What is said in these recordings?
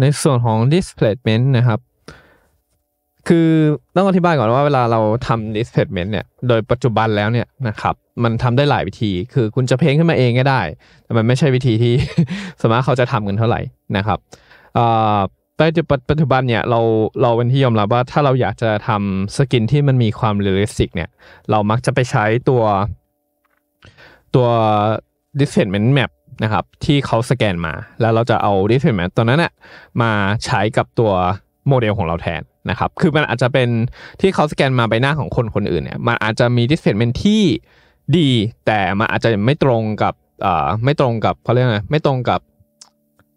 ในส่วนของ displacement นะครับ คือ ต้องอธิบายก่อนว่าเวลาเราทำ displacement เนี่ย โดยปัจจุบันแล้วเนี่ยนะครับ มันทำได้หลายวิธี คือคุณจะเพ้งขึ้นมาเองก็ได้ แต่มันไม่ใช่วิธีที่สมมติเขาจะทำกันเท่าไหร่นะครับแต่นปัจจุบันเนี่ย เรา เราเป็นที่ยอมรับว่าถ้าเราอยากจะทำสกินที่มันมีความเรียลลิสติกเนี่ย เรามักจะไปใช้ตัวตัว displacement map นะครับที่เขาสแกนมาแล้วเราจะเอา Display Map ตัวนั้นน่ะมาใช้กับตัว โมเดลของเราแทนนะครับ คือมันอาจจะเป็นที่เขาสแกนมาใบหน้าของคนคนอื่นเนี่ยมันอาจจะมี d i สเพ a c ม m n ที่ดี แต่มันอาจจะไม่ตรงกับไม่ตรงกับเขาเรียกไงไม่ตรงกับ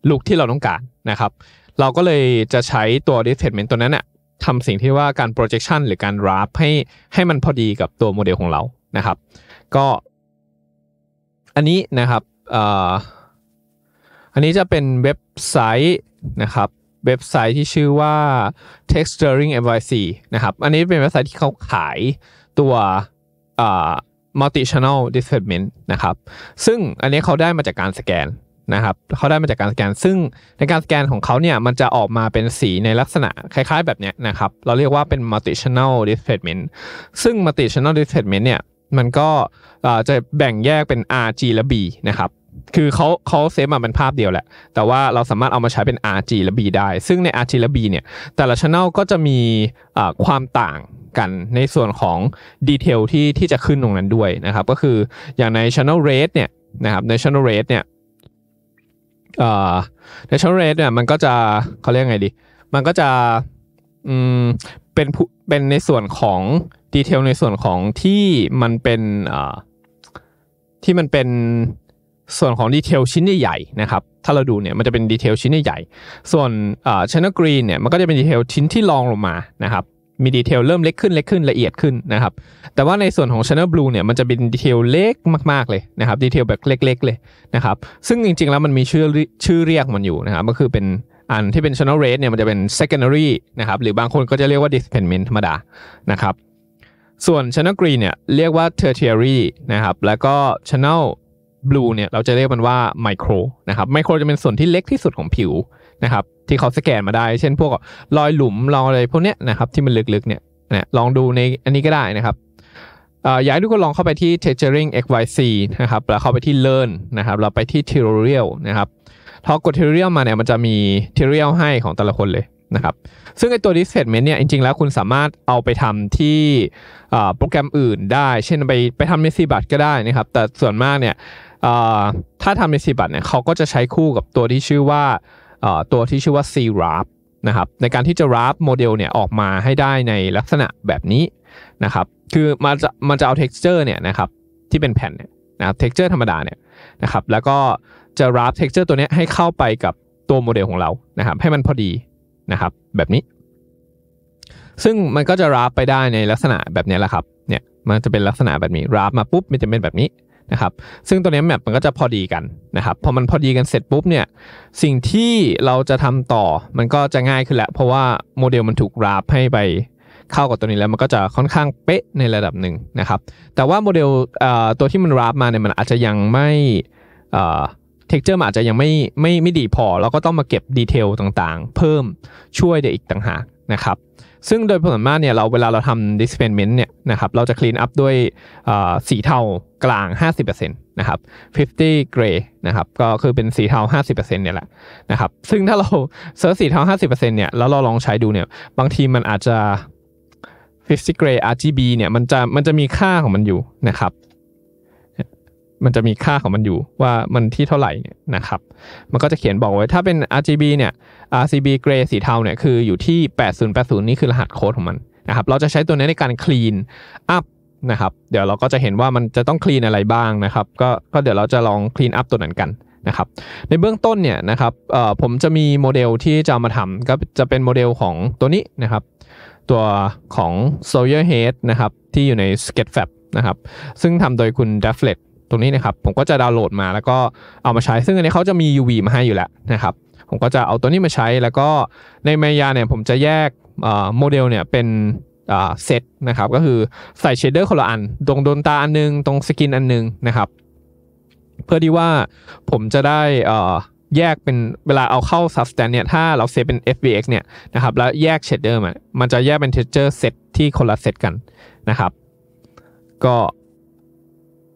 ลุกที่เราต้องการนะครับ เราก็เลยจะใช้ตัว d i สเพ a c ม m n ตัวนั้นน่ะทำสิ่งที่ว่าการ projection หรือการร r a p ให้ให้มันพอดีกับตัวโมเดลของเรานะครับก็ อันนี้นะครับอันนี้จะเป็นเว็บไซต์นะครับเว็บไซต์ที่ชื่อว่า texturing nyc นะครับอันนี้เป็นเว็บไซต์ที่เขาขายตัว multi channel displacement นะครับ ซึ่งอันนี้เขาได้มาจากการสแกนนะครับเขาได้มาจากการสแกน ซึ่งในการสแกนของเขาเนี่ยมันจะออกมาเป็นสีในลักษณะ คล้ายๆแบบนี้นะครับ เราเรียกว่าเป็น multi channel displacement ซึ่ง multi channel displacement เนี่ยมันก็จะแบ่งแยกเป็น R G และ B นะครับ คือเขาเขาเซฟมาเป็นภาพเดียวแหละ แต่ว่าเราสามารถเอามาใช้เป็น R G และ B ได้ ซึ่งใน R G และ B เนี่ยแต่ละช anel ก็จะมีความต่างกันในส่วนของดีเทลที่ที่จะขึ้นตรงนั้นด้วยนะครับ ก็คืออย่างใน channel rate เนี่ยนะครับใน channel rate เนี่ยในช่องเรท rate เนี่ยมันก็จะเขาเรียกไงดี มันก็จะเป็นเป็นในส่วนของดีเทลในส่วนของที่มันเป็นที่มันเป็นส่วนของดีเทลชิ้นใหญ่ๆนะครับ ถ้าเราดูเนี่ยมันจะเป็นดีเทลชิ้นใหญ่ๆส่วนชานอกรีนเนี่ยมันก็จะเป็นดีเทลชิ้นที่รองลงมานะครับมีดีเทลเริ่มเล็กขึ้นเล็กขึ้นละเอียดขึ้นนะครับแต่ว่าในส่วนของชานอบลูเนี่ยมันจะเป็นดีเทลเล็กมากๆเลยนะครับดีเทลแบบเล็ก ๆเลยนะครับซึ่งจริงๆแล้วมันมีชื่อชื่อเรียกมันอยู่นะครับก็คือเป็นอันที่เป็นช h a n เ e l เนี่ยมันจะเป็น secondary นะครับหรือบางคนก็จะเรียกว่า displacement ธรรมดานะครับส่วน Channel Green เนี่ยเรียกว่า Tertiary นะครับแล้วก็ Channel Blue เนี่ยเราจะเรียกมันว่า Micro นะครับไมโครจะเป็นส่วนที่เล็กที่สุดของผิวนะครับที่เขาสแกนมาได้ เช่นพวกรอยหลุมรอยอะไรพวกเนี้ยนะครับที่มันลึกๆเนี่ยนะลองดูในอันนี้ก็ได้นะครับอยากให้ทุกคนลองเข้าไปที่ Texturing XYC นะครับแล้วเข้าไปที่ Learn นะครับเราไปที่ Tutorial นะครับพอกด Tutorial มาเนี่ยมันจะมี Tutorial ให้ของแต่ละคนเลยนะครับ ซึ่งไอตัว list segment เนี่ย จริงๆ แล้วคุณสามารถเอาไปทำที่โปรแกรมอื่นได้ เช่นไปไปทำในซีบัตก็ได้นะครับ แต่ส่วนมากเนี่ยถ้าทำในซีบัตเนี่ยเขาก็จะใช้คู่กับตัวที่ชื่อว่าตัวที่ชื่อว่า c r a p นะครับ ในการที่จะ wrap โมเดลเนี่ยออกมาให้ได้ในลักษณะแบบนี้นะครับ คือมันจะมันจะเอา texture เนี่ยนะครับที่เป็นแผ่นเนี่ยนะครับ texture ธรรมดาเนี่ยนะครับ แล้วก็จะ wrap texture ตัวนี้ให้เข้าไปกับตัวโมเดลของเรานะครับ ให้มันพอดีนะครับแบบนี้ ซึ่งมันก็จะรับไปได้ในลักษณะแบบนี้แหละครับเนี่ยมันจะเป็นลักษณะแบบนี้รับมาปุ๊บมันจะเป็นแบบนี้นะครับซึ่งตัวนี้แมปมันก็จะพอดีกันนะครับพอมันพอดีกันเสร็จปุ๊บเนี่ยสิ่งที่เราจะทำต่อมันก็จะง่ายขึ้นและเพราะว่าโมเดลมันถูกรับให้ไปเข้ากับตัวนี้แล้วมันก็จะค่อนข้างเป๊ะในระดับหนึ่งนะครับแต่ว่าโมเดลตัวที่มันรับมาเนี่ยมันอาจจะยังไม่เท็กเจอร์อาจจะยังไม่ไม่ไม่ดีพอแล้วก็ต้องมาเก็บดีเทลต่างๆเพิ่มช่วยเด้อีกต่างหากนะครับ ซึ่งโดยผลมากเนี่ยเราเวลาเราทำ displacement เนี่ยนะครับเราจะคลีนอัพด้วยสีเทากลาง 50%นะครับ50 gray นะครับก็คือเป็นสีเทา50%เนี่ยแหละนะครับซึ่งถ้าเราเซิร์ชสีเทา50%เนี่ยแล้วเราลองใช้ดูเนี่ยบางทีมันอาจจะ 50 gray RGB เนี่ยมันจะมันจะมีค่าของมันอยู่นะครับมันจะมีค่าของมันอยู่ว่ามันที่เท่าไหร่เนี่ยนะครับมันก็จะเขียนบอกไว้ถ้าเป็น RGB เนี่ย RGB เกรย์สีเทาเนี่ยคืออยู่ที่ 8080 นี่คือรหัสโค้ดของมันนะครับเราจะใช้ตัวนี้ในการคลีนอัพนะครับเดี๋ยวเราก็จะเห็นว่ามันจะต้องคลีนอะไรบ้างนะครับก็ก็เดี๋ยวเราจะลองคลีนอัพตัวนั้นกันนะครับในเบื้องต้นเนี่ยนะครับผมจะมีโมเดลที่จะมาทำก็จะเป็นโมเดลของตัวนี้นะครับตัวของ s o w y e r Head นะครับที่อยู่ใน Sketchfab นะครับซึ่งทำโดยคุณ d a f f l e t ตรงนี้นะครับผมก็จะดาวน์โหลดมาแล้วก็เอามาใช้ซึ่งอันนี้เขาจะมี UV มาให้อยู่แล้วนะครับผมก็จะเอาตัวนี้มาใช้แล้วก็ในมายาเนี่ยผมจะแยกโมเดลเนี่ยเป็นเซตนะครับก็คือใส่เชเดอร์คนละอัน ตรงดนตาอันนึงตรงสกินอันนึงนะครับเพื่อที่ว่าผมจะได้แยกเป็นเวลาเอาเข้า substance เนี่ยถ้าเราเซตเป็น fbx เนี่ยนะครับแล้วแยกเชเดอร์มันมันจะแยกเป็น texture set ที่คนละเซตกันนะครับ ก็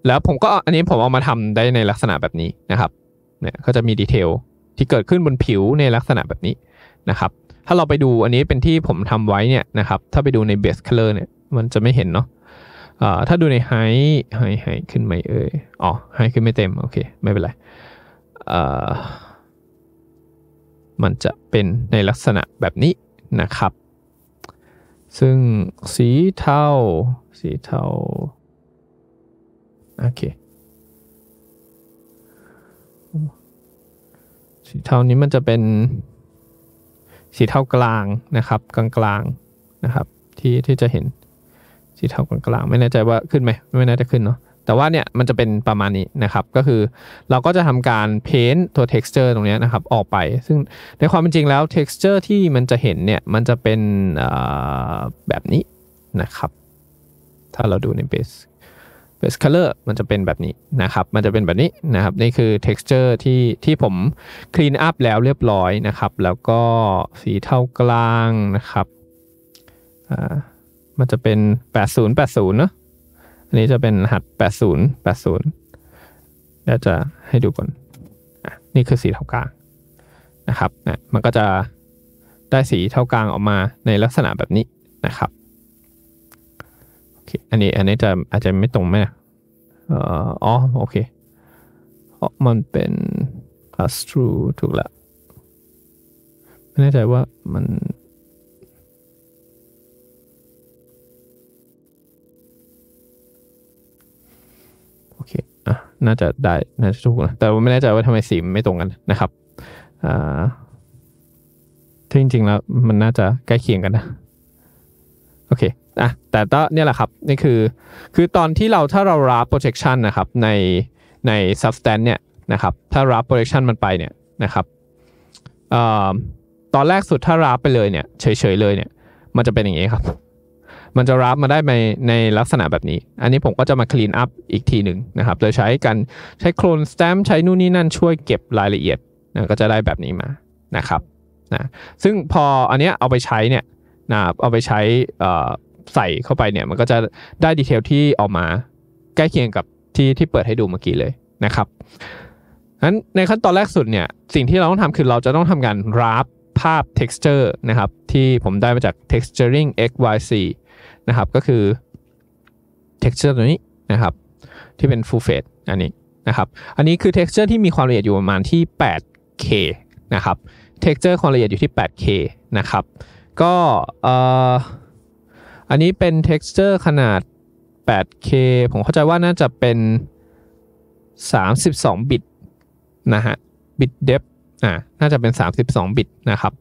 แล้วผมก็อันนี้ผมเอามาทำได้ในลักษณะแบบนี้นะครับ เนี่ยก็จะมีดีเทลที่เกิดขึ้นบนผิวในลักษณะแบบนี้นะครับ ถ้าเราไปดูอันนี้เป็นที่ผมทำไว้เนี่ยนะครับ ถ้าไปดูในเบสเคลอร์เนี่ยมันจะไม่เห็นเนาะถ้าดูในไฮไฮไฮขึ้นไหมเอ่ย อ๋อไฮขึ้นไม่เต็ม โอเค ไม่เป็นไรมันจะเป็นในลักษณะแบบนี้นะครับ ซึ่งสีเทา สีเทาโอเค สีเทานี้มันจะเป็นสีเทากลางนะครับกลางๆนะครับที่ที่จะเห็นสีเทากลางๆไม่แน่ใจว่าขึ้นไหมไม่น่าจะขึ้นเนาะแต่ว่าเนี่ยมันจะเป็นประมาณนี้นะครับ ก็คือเราก็จะทำการเพ้นตัว texture ตรงนี้นะครับ ออกไปซึ่งในความเป็นจริงแล้ว texture ที่มันจะเห็นเนี่ยมันจะเป็นแบบนี้นะครับถ้าเราดูใน base base color มันจะเป็นแบบนี้นะครับ มันจะเป็นแบบนี้นะครับ นี่คือ texture ที่ที่ผม clean up แล้วเรียบร้อยนะครับ แล้วก็สีเท่ากลางนะครับ อ่า มันจะเป็น 80 80เนาะ อันนี้จะเป็นหัด80 80เดี๋ยวจะให้ดูก่อนอนี่คือสีเท่ากลางนะครับนะมันก็จะได้สีเท่ากลางออกมาในลักษณะแบบนี้นะครับอันนี้อันนี้จะอาจจะไม่ตรงไหมอ๋อ โอเคเพมันเป็น pass through ถูกแล้วไม่แน่ใจว่ามัน โอเค อ่ะ น่าจะได้ น่าจะถูกนะ แต่ไม่แน่ใจว่าทำไมสีไม่ตรงกันนะครับอ่าที่จริง ๆแล้วมันน่าจะใกล้เคียงกันนะโอเคอ่ะแต่ก็เนี่ยแหละครับนี่คือคือตอนที่เราถ้าเรารับ projection นะครับในใน substance เนี่ยนะครับถ้ารับ projection มันไปเนี่ยนะครับอตอนแรกสุดถ้ารับไปเลยเนี่ยเฉยๆเลยเนี่ยมันจะเป็นอย่างนี้ครับมันจะรับมาได้ในในลักษณะแบบนี้ อันนี้ผมก็จะมา clean up อีกทีหนึ่งนะครับโดยใช้กันใช้โคลน stamp ใช้นู่นนี่นั่นช่วยเก็บรายละเอียดนะก็จะได้แบบนี้มานะครับนะซึ่งพออันเนี้ยเอาไปใช้เนี่ยนะเอาไปใช้เออ่ใส่เข้าไปเนี่ยมันก็จะได้ดีเทลที่ออกมา ใกล้เคียงกับที่ที่เปิดให้ดูเมื่อกี้เลยนะครับนั้นในขั้นตอนแรกสุดเนี่ยสิ่งที่เราต้องทำคือเราจะต้องทำการรับภาพ texture นะครับที่ผมได้มาจาก texturing xyz นะครับก็คือ texture ตัวนี้นะครับที่เป็น full face อันนี้นะครับอันนี้คือ texture ที่มีความละเอียดอยู่ประมาณที่ 8k นะครับ texture ความละเอียดอยู่ที่ 8k นะครับ ก็เอ่ออันนี้เป็น texture ขนาด 8K ผมเข้าใจว่าน่าจะเป็น 32 บิตนะฮะ บิตเดฟอ่า น่าจะเป็น 32 บิตนะครับ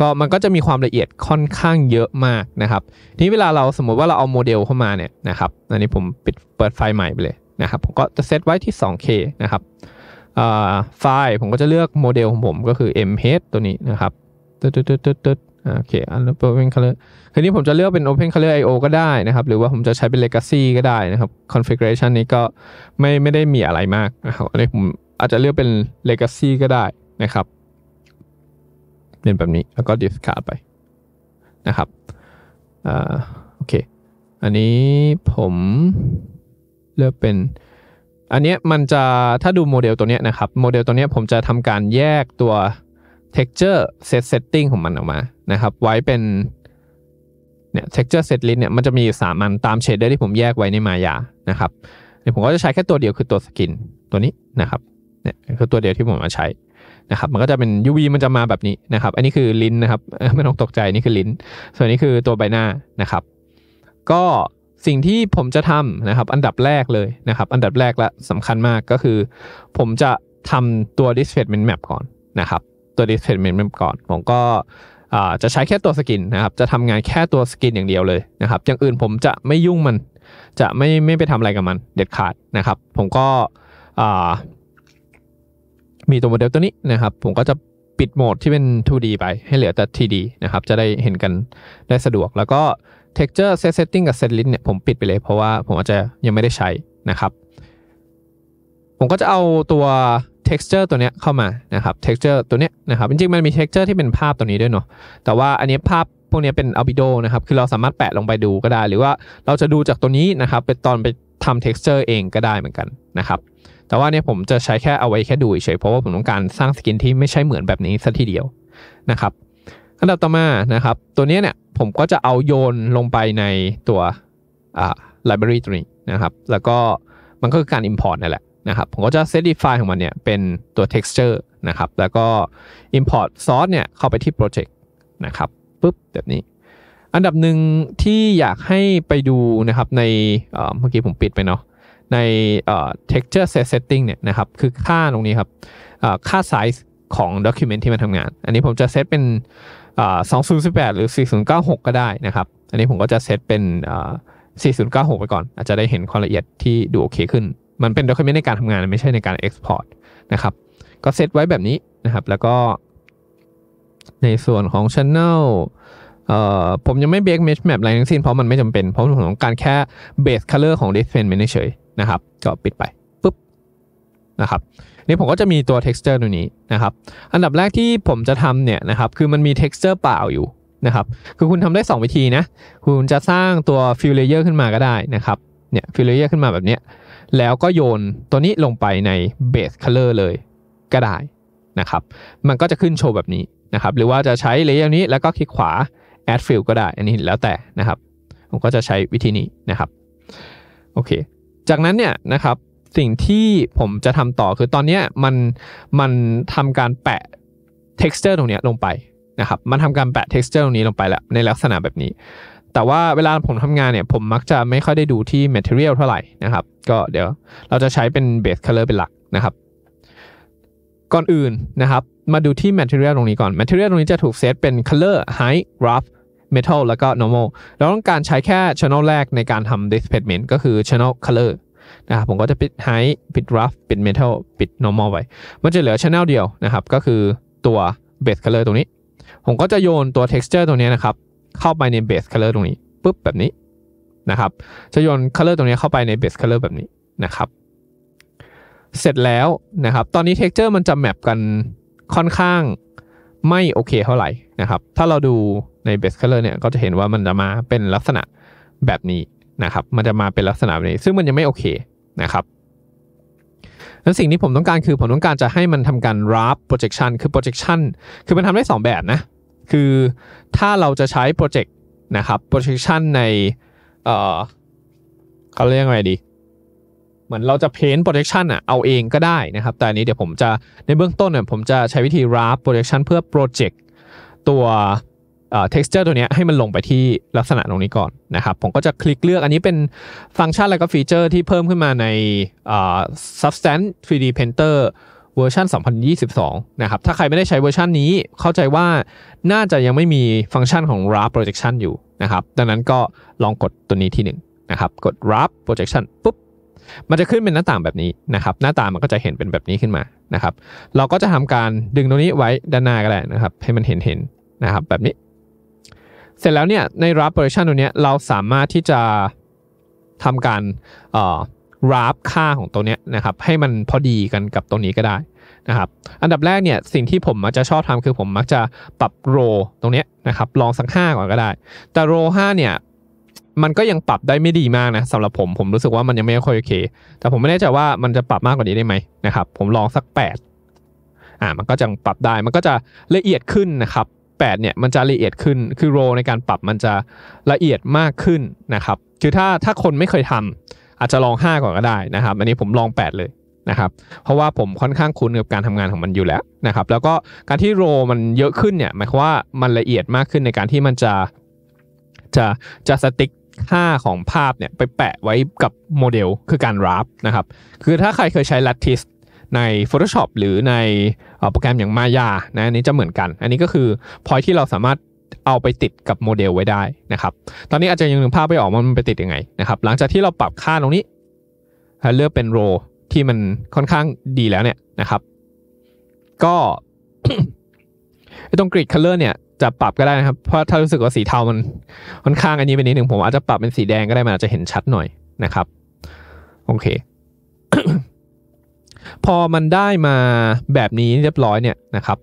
ก็มันก็จะมีความละเอียดค่อนข้างเยอะมากนะครับ ทีนี้เวลาเราสมมติว่าเราเอาโมเดลเข้ามาเนี่ยนะครับอันนี้ผมปิดเปิดไฟล์ใหม่ไปเลยนะครับ ผมก็จะเซตไว้ที่ 2K นะครับไฟล์ผมก็จะเลือกโมเดลของผมก็คือ MH ตัวนี้นะครับตึ๊ดตึ๊ดตึ๊ดตึ๊ดโอเค อัน open color คืนนี้ผมจะเลือกเป็น open color io ก็ได้นะครับ หรือว่าผมจะใช้เป็น legacy ก็ได้นะครับ configuration นี้ก็ไม่ไม่ได้มีอะไรมากนะครับอันนี้ผมอาจจะเลือกเป็น legacy ก็ได้นะครับ เป็นแบบนี้ แล้วก็ discard ไปนะครับอ่าโอเค อันนี้ผมเลือกเป็น อันนี้มันจะ ถ้าดูโมเดลตัวนี้นะครับ โมเดลตัวนี้ผมจะทำการแยกตัว texture set setting ของมันออกมา นะครับ ไว้เป็น เนี่ย texture set list เนี่ย มันจะมีอยู่3อันตามเชดเดอร์ที่ผมแยกไว้ในมายา นะครับเดี๋ยวผมก็จะใช้แค่ตัวเดียวคือตัวสกิน ตัวนี้นะครับ เนี่ยคือตัวเดียวที่ผมมาใช้ นะครับ มันก็จะเป็น UV มันจะมาแบบนี้นะครับ อันนี้คือลิ้นนะครับ ไม่ต้องตกใจนี่คือลิ้นส่วนนี้คือตัวใบหน้านะครับ ก็สิ่งที่ผมจะทำนะครับ อันดับแรกเลยนะครับ อันดับแรกและสำคัญมากก็คือผมจะทำตัว displacement map ก่อนนะครับตัวดิสเพนเมนต์มันก่อน ผมก็จะใช้แค่ตัวสกินนะครับ จะทำงานแค่ตัวสกินอย่างเดียวเลยนะครับอย่างอื่นผมจะไม่ยุ่งมันจะไม่ไม่ไปทำอะไรกับมันเด็ดขาดนะครับผมก็มีตัวโมเดลตัวนี้นะครับ ผมก็จะปิดโหมดที่เป็น 2D ไปให้เหลือแต่ 3D นะครับจะได้เห็นกันได้สะดวก แล้วก็ texture set setting กับ set list เนี่ยผมปิดไปเลยเพราะว่าผมอาจจะยังไม่ได้ใช้นะครับ ผมก็จะเอาตัว texture ตัวเนี้ยเข้ามานะครับ texture ตัวเนี้ยนะครับ จริงๆ มันมี texture ที่เป็นภาพตัวนี้ด้วยเนาะ แต่ว่าอันนี้ภาพพวกนี้เป็น albedo นะครับ คือเราสามารถแปะลงไปดูก็ได้ หรือว่าเราจะดูจากตัวนี้นะครับ เป็นตอนไปทำ texture เองก็ได้เหมือนกันนะครับ แต่ว่าเนี่ยผมจะใช้แค่เอาไว้แค่ดูเฉยเพราะว่าผมต้องการสร้างสกินที่ไม่ใช่เหมือนแบบนี้ักทีเดียวนะครับอันดับต่อมานะครับ ตัวนี้เนี่ยผมก็จะเอาโยนลงไปในตัวอ่า library ตัวนี้นะครับ แล้วก็มันก็คือการ import นั่นแหละนะครับผมก็จะ Setify ของมันเนี่ยเป็นตัว texture นะครับแล้วก็ import source เนี่ยเข้าไปที่ project นะครับปุ๊บแบบนี้อันดับหนึ่งที่อยากให้ไปดูนะครับในเมื่อกี้ผมปิดไปเนาะใน texture set setting เนี่ยนะครับคือค่าตรงนี้ครับค่า size ของ document ที่มันทำงาน อันนี้ผมจะเซตเป็น 2018หรือ 4096 ก็ได้นะครับ อันนี้ผมก็จะเซตเป็น4096ไปก่อนอาจจะได้เห็นความละเอียดที่ดูโอเคขึ้นมันเป็นด็อกิเมนต์ในการทำงานไม่ใช่ในการเอ็กซ์พอร์ตนะครับก็เซตไว้แบบนี้นะครับ แล้วก็ในส่วนของ Channel เอ่อผมยังไม่เบรกเมชแมปอะไรทั้งสิ้นเพราะมันไม่จำเป็นเพราะผมต้องการแค่เบสคัลเลอร์ของ d i สเ l นไม่เฉยนะครับก็ปิดไปปุ๊บนะครับนี่ผมก็จะมีตัว texture ตัวนี้นะครับ อันดับแรกที่ผมจะทำเนี่ยนะครับคือมันมี texture เปล่าอยู่นะครับคือคุณทำได้ 2 วิธีนะคุณจะสร้างตัวิลเลเยอร์ขึ้นมาก็ได้นะครับเนี่ยิลเลเยอร์ขึ้นมาแบบเนี้ยแล้วก็โยนตัวนี้ลงไปในเบสคัลเลอร์เลยก็ได้นะครับ มันก็จะขึ้นโชว์แบบนี้นะครับ หรือว่าจะใช้เลเยอร์นี้แล้วก็คลิกขวา add fill ก็ได้ อันนี้แล้วแต่นะครับ ผมก็จะใช้วิธีนี้นะครับ โอเค จากนั้นเนี่ยนะครับ สิ่งที่ผมจะทำต่อคือตอนนี้มันมันทำการแปะ texture ตรงนี้ลงไปนะครับ มันทำการแปะ texture ตรงนี้ลงไปแล้ว ในลักษณะแบบนี้แต่ว่าเวลาผมทำงานเนี่ยผมมักจะไม่ค่อยได้ดูที่ Material เท่าไหร่นะครับก็เดี๋ยวเราจะใช้เป็น Base Color เป็นหลักนะครับ ก่อนอื่นนะครับ มาดูที่ Material ตรงนี้ก่อน Material ตรงนี้จะถูกเซตเป็น Color h i g h Rough Metal แล้วก็ Normal เราต้องการใช้แค่ Channel แรกในการทำ Displacement ก็คือ Channel Color นะครับผมก็จะปิด h i g h ปิด Rough ปิด Metal ปิด Normal ไว้ มันจะเหลือ Channel เดียวนะครับก็คือตัว Base Color ตรงนี้ ผมก็จะโยนตัว Texture ตรงนี้นะครับเข้าไปในเบสคัลเลอร์ตรงนี้ปุ๊บแบบนี้นะครับจะโยนคัลเลอร์ตรงนี้เข้าไปในเบสคัลเลอร์แบบนี้นะครับ เสร็จแล้วนะครับ ตอนนี้เท็กเจอร์มันจะแมปกันค่อนข้างไม่โอเคเท่าไหร่นะครับถ้าเราดูในเบสคัลเลอร์เนี่ยก็จะเห็นว่ามันจะมาเป็นลักษณะแบบนี้นะครับ มันจะมาเป็นลักษณะแบบนี้ ซึ่งมันยังไม่โอเคนะครับนั้นสิ่งที่ผมต้องการคือผมต้องการจะให้มันทำการรับ p projection คือ projection คือมันทำได้2 แบบนะคือถ้าเราจะใช้โปรเจกต์นะครับโปรเจคชันในเออเขาเรียกไงดีเหมือนเราจะเพ้นโปรเจคชันอ่ะเอาเองก็ได้นะครับแต่อันนี้เดี๋ยวผมจะในเบื้องต้นเนี่ยผมจะใช้วิธีรับโปรเจคชันเพื่อโปรเจกต์ตัวเอ่อ texture ตัวนี้ให้มันลงไปที่ลักษณะตรงนี้ก่อนนะครับผมก็จะคลิกเลือกอันนี้เป็นฟังก์ชันแล้วก็ฟีเจอร์ที่เพิ่มขึ้นมาในเอ่อ substance 3d painter เวอร์ชัน 2022นะครับถ้าใครไม่ได้ใช้เวอร์ชันนี้เข้าใจว่าน่าจะยังไม่มีฟังก์ชันของ RAP projection อยู่นะครับ ดังนั้นก็ลองกดตัวนี้ที่1นนะครับกด RAP projection ปุ๊บมันจะขึ้นเป็นหน้าต่างแบบนี้นะครับ หน้าต่างมันก็จะเห็นเป็นแบบนี้ขึ้นมานะครับ เราก็จะทำการดึงตรงนี้ไว้ด้านหน้าก็ได้นะครับให้มันเห็นเห็นนะครับแบบนี้ เสร็จแล้วเนี่ยใน RAP projection ตัวนี้เราสามารถที่จะทำการเออ่ราบค่าของตัวเนี้ยนะครับให้มันพอดีกันกับตัวนี้ก็ได้นะครับอันดับแรกเนี่ยสิ่งที่ผมมักจะชอบทำคือผมมักจะปรับโร ตรงเนี้ยนะครับลองสักห้าก่อนก็ได้ แต่โรห้าเนี่ยมันก็ยังปรับได้ไม่ดีมากนะสำหรับผมผมรู้สึกว่ามันยังไม่ค่อยโอเค แต่ผมไม่แน่ใจว่ามันจะปรับมากกว่านี้ได้ไหมนะครับผมลองสัก8อ่ามันก็จะปรับได้มันก็จะละเอียดขึ้นนะครับ8เนี่ยมันจะละเอียดขึ้น คือโรในการปรับมันจะละเอียดมากขึ้นนะครับ คือถ้าถ้าคนไม่เคยทำอาจจะลอง 5 ก่อนก็ได้นะครับ อันนี้ผมลอง 8 เลยนะครับ เพราะว่าผมค่อนข้างคุ้นกับการทำงานของมันอยู่แล้วนะครับ แล้วก็การที่โรมันเยอะขึ้นเนี่ยหมายความว่ามันละเอียดมากขึ้นในการที่มันจะจะจะสติ๊กค่าของภาพเนี่ยไปแปะไว้กับโมเดลคือการรับนะครับ คือถ้าใครเคยใช้ Lattice ใน Photoshop หรือในโปรแกรมอย่าง Maya นะอันนี้จะเหมือนกัน อันนี้ก็คือพอยที่เราสามารถเอาไปติดกับโมเดลไว้ได้นะครับ ตอนนี้อาจจะยังนึกภาพไม่ออกว่ามันไปติดยังไงนะครับ หลังจากที่เราปรับค่าตรงนี้เลือกเป็นโรที่มันค่อนข้างดีแล้วเนี่ยนะครับ ก็ตรงกริดคัลเลอร์เนี่ยจะปรับก็ได้นะครับ เพราะถ้ารู้สึกว่าสีเทามันค่อนข้างอันนี้เป็นนิดหนึ่งผมอาจจะปรับเป็นสีแดงก็ได้ มันอาจจะเห็นชัดหน่อยนะครับโอเค พอมันได้มาแบบนี้เรียบร้อยเนี่ยนะครับ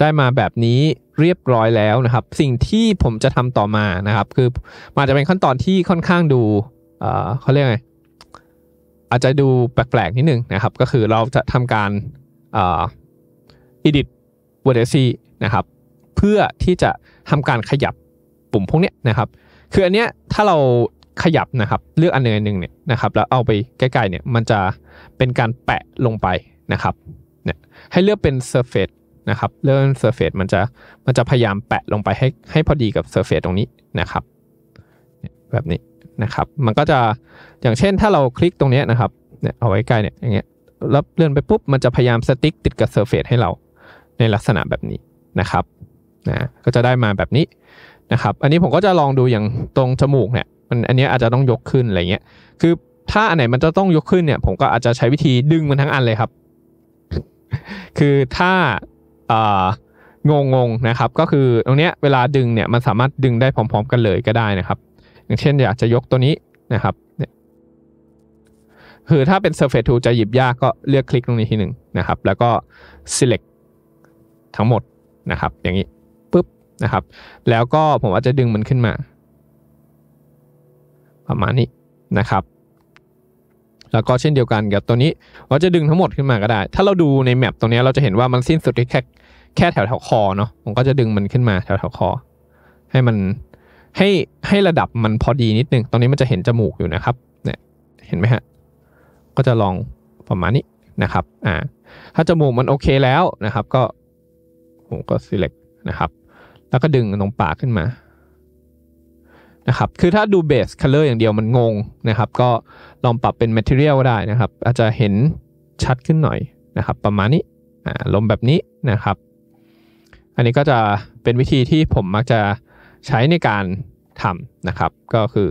ได้มาแบบนี้เรียบร้อยแล้วนะครับ สิ่งที่ผมจะทำต่อมานะครับ คือมาจะเป็นขั้นตอนที่ค่อนข้างดูเขาเรียกไงอาจจะดูแปลกๆ นิดนึงนะครับ ก็คือเราจะทำการอิดิท Vertex นะครับเพื่อที่จะทำการขยับปุ่มพวกนี้นะครับ คืออันเนี้ยถ้าเราขยับนะครับเลือกอันหนึ่งอันหนึ่งเนี่ยนะครับแล้วเอาไปใกล้ๆเนี่ยมันจะเป็นการแปะลงไปนะครับเนี่ยให้เลือกเป็น surface นะครับเรื่องเซอร์เฟซมันจะมันจะพยายามแปะลงไปให้ให้พอดีกับเซอร์เฟซตรงนี้นะครับแบบนี้นะครับ มันก็จะอย่างเช่นถ้าเราคลิกตรงนี้นะครับเนี่ยเอาไว้ใกล้เนี่ยอย่างเงี้ยแล้วเลื่อนไปปุ๊บมันจะพยายามสติ๊กติดกับเซอร์เฟซให้เราในลักษณะแบบนี้นะครับนะก็จะได้มาแบบนี้นะครับ อันนี้ผมก็จะลองดูอย่างตรงจมูกเนี่ยมันอันนี้อาจจะต้องยกขึ้นอะไรเงี้ยคือถ้าอันไหนมันจะต้องยกขึ้นเนี่ยผมก็อาจจะใช้วิธีดึงมันทั้งอันเลยครับ คือถ้างงงนะครับ ก็คือตรงเนี้ยเวลาดึงเนี่ยมันสามารถดึงได้พร้อมๆกันเลยก็ได้นะครับ อย่างเช่น อยากจะยกตัวนี้นะครับ คือถ้าเป็น Surface Tool จะหยิบยากก็เลือกคลิกตรงนี้ทีหนึ่งนะครับ แล้วก็ select ทั้งหมดนะครับ อย่างนี้ปุ๊บนะครับ แล้วก็ผมอาจจะดึงมันขึ้นมา ประมาณนี้นะครับแล้วก็เช่นเดียวกันกับตัวนี้เราจะดึงทั้งหมดขึ้นมาก็ได้ ถ้าเราดูในแมปตรงนี้เราจะเห็นว่ามันสิ้นสุดที่แค่แค่แถวแถวคอเนาะ ผมก็จะดึงมันขึ้นมาแถวแถวคอให้มันให้ให้ระดับมันพอดีนิดนึง ตอนนี้มันจะเห็นจมูกอยู่นะครับ เนี่ยเห็นไหมฮะ ก็จะลองประมาณนี้นะครับ อ่าถ้าจมูกมันโอเคแล้วนะครับ ก็ผมก็ select นะครับแล้วก็ดึงตรงปากขึ้นมานะครับ คือถ้าดูเบสคัลเลอร์อย่างเดียวมันงงนะครับ ก็ลองปรับเป็นมทเทอเรีก็ได้นะครับ อาจจะเห็นชัดขึ้นหน่อยนะครับ ประมาณนี้ ลมแบบนี้นะครับ อันนี้ก็จะเป็นวิธีที่ผมมักจะใช้ในการทำนะครับ ก็คือ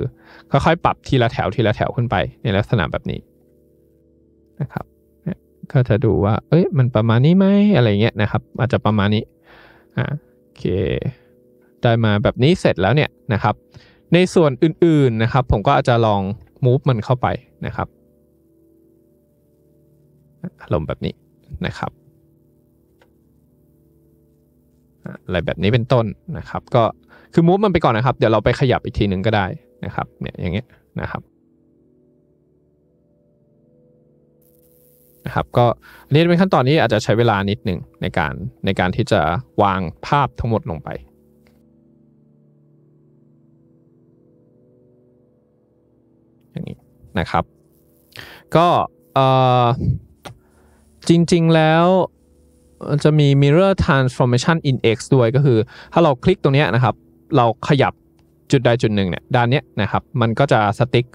ค่อยๆปรับทีละแถวทีละแถวขึ้นไปในลักษณะแบบนี้นะครับ ก็จะดูว่าเอ้ยมันประมาณนี้ไหมอะไรเงี้ยนะครับ อาจจะประมาณนี้ อ่าโอเค ได้มาแบบนี้เสร็จแล้วเนี่ยนะครับในส่วนอื่นๆ นะครับ ผมก็อาจจะลอง move มันเข้าไปนะครับอารมณ์แบบนี้นะครับอะไรแบบนี้เป็นต้นนะครับ ก็คือ move มันไปก่อนนะครับ เดี๋ยวเราไปขยับอีกทีหนึ่งก็ได้นะครับเนี่ยอย่างเงี้ยนะครับนะครับ ก็อันนี้เป็นขั้นตอนนี้อาจจะใช้เวลานิดหนึ่งในการในการที่จะวางภาพทั้งหมดลงไปอย่างนี้นะครับก็จริงๆแล้วจะมี mirror transformation in x ด้วยก็คือ ถ้าเราคลิกตรงนี้นะครับ เราขยับจุดใดจุดหนึ่งเนี่ยด้านเนี้ยนะครับมันก็จะสติ๊ก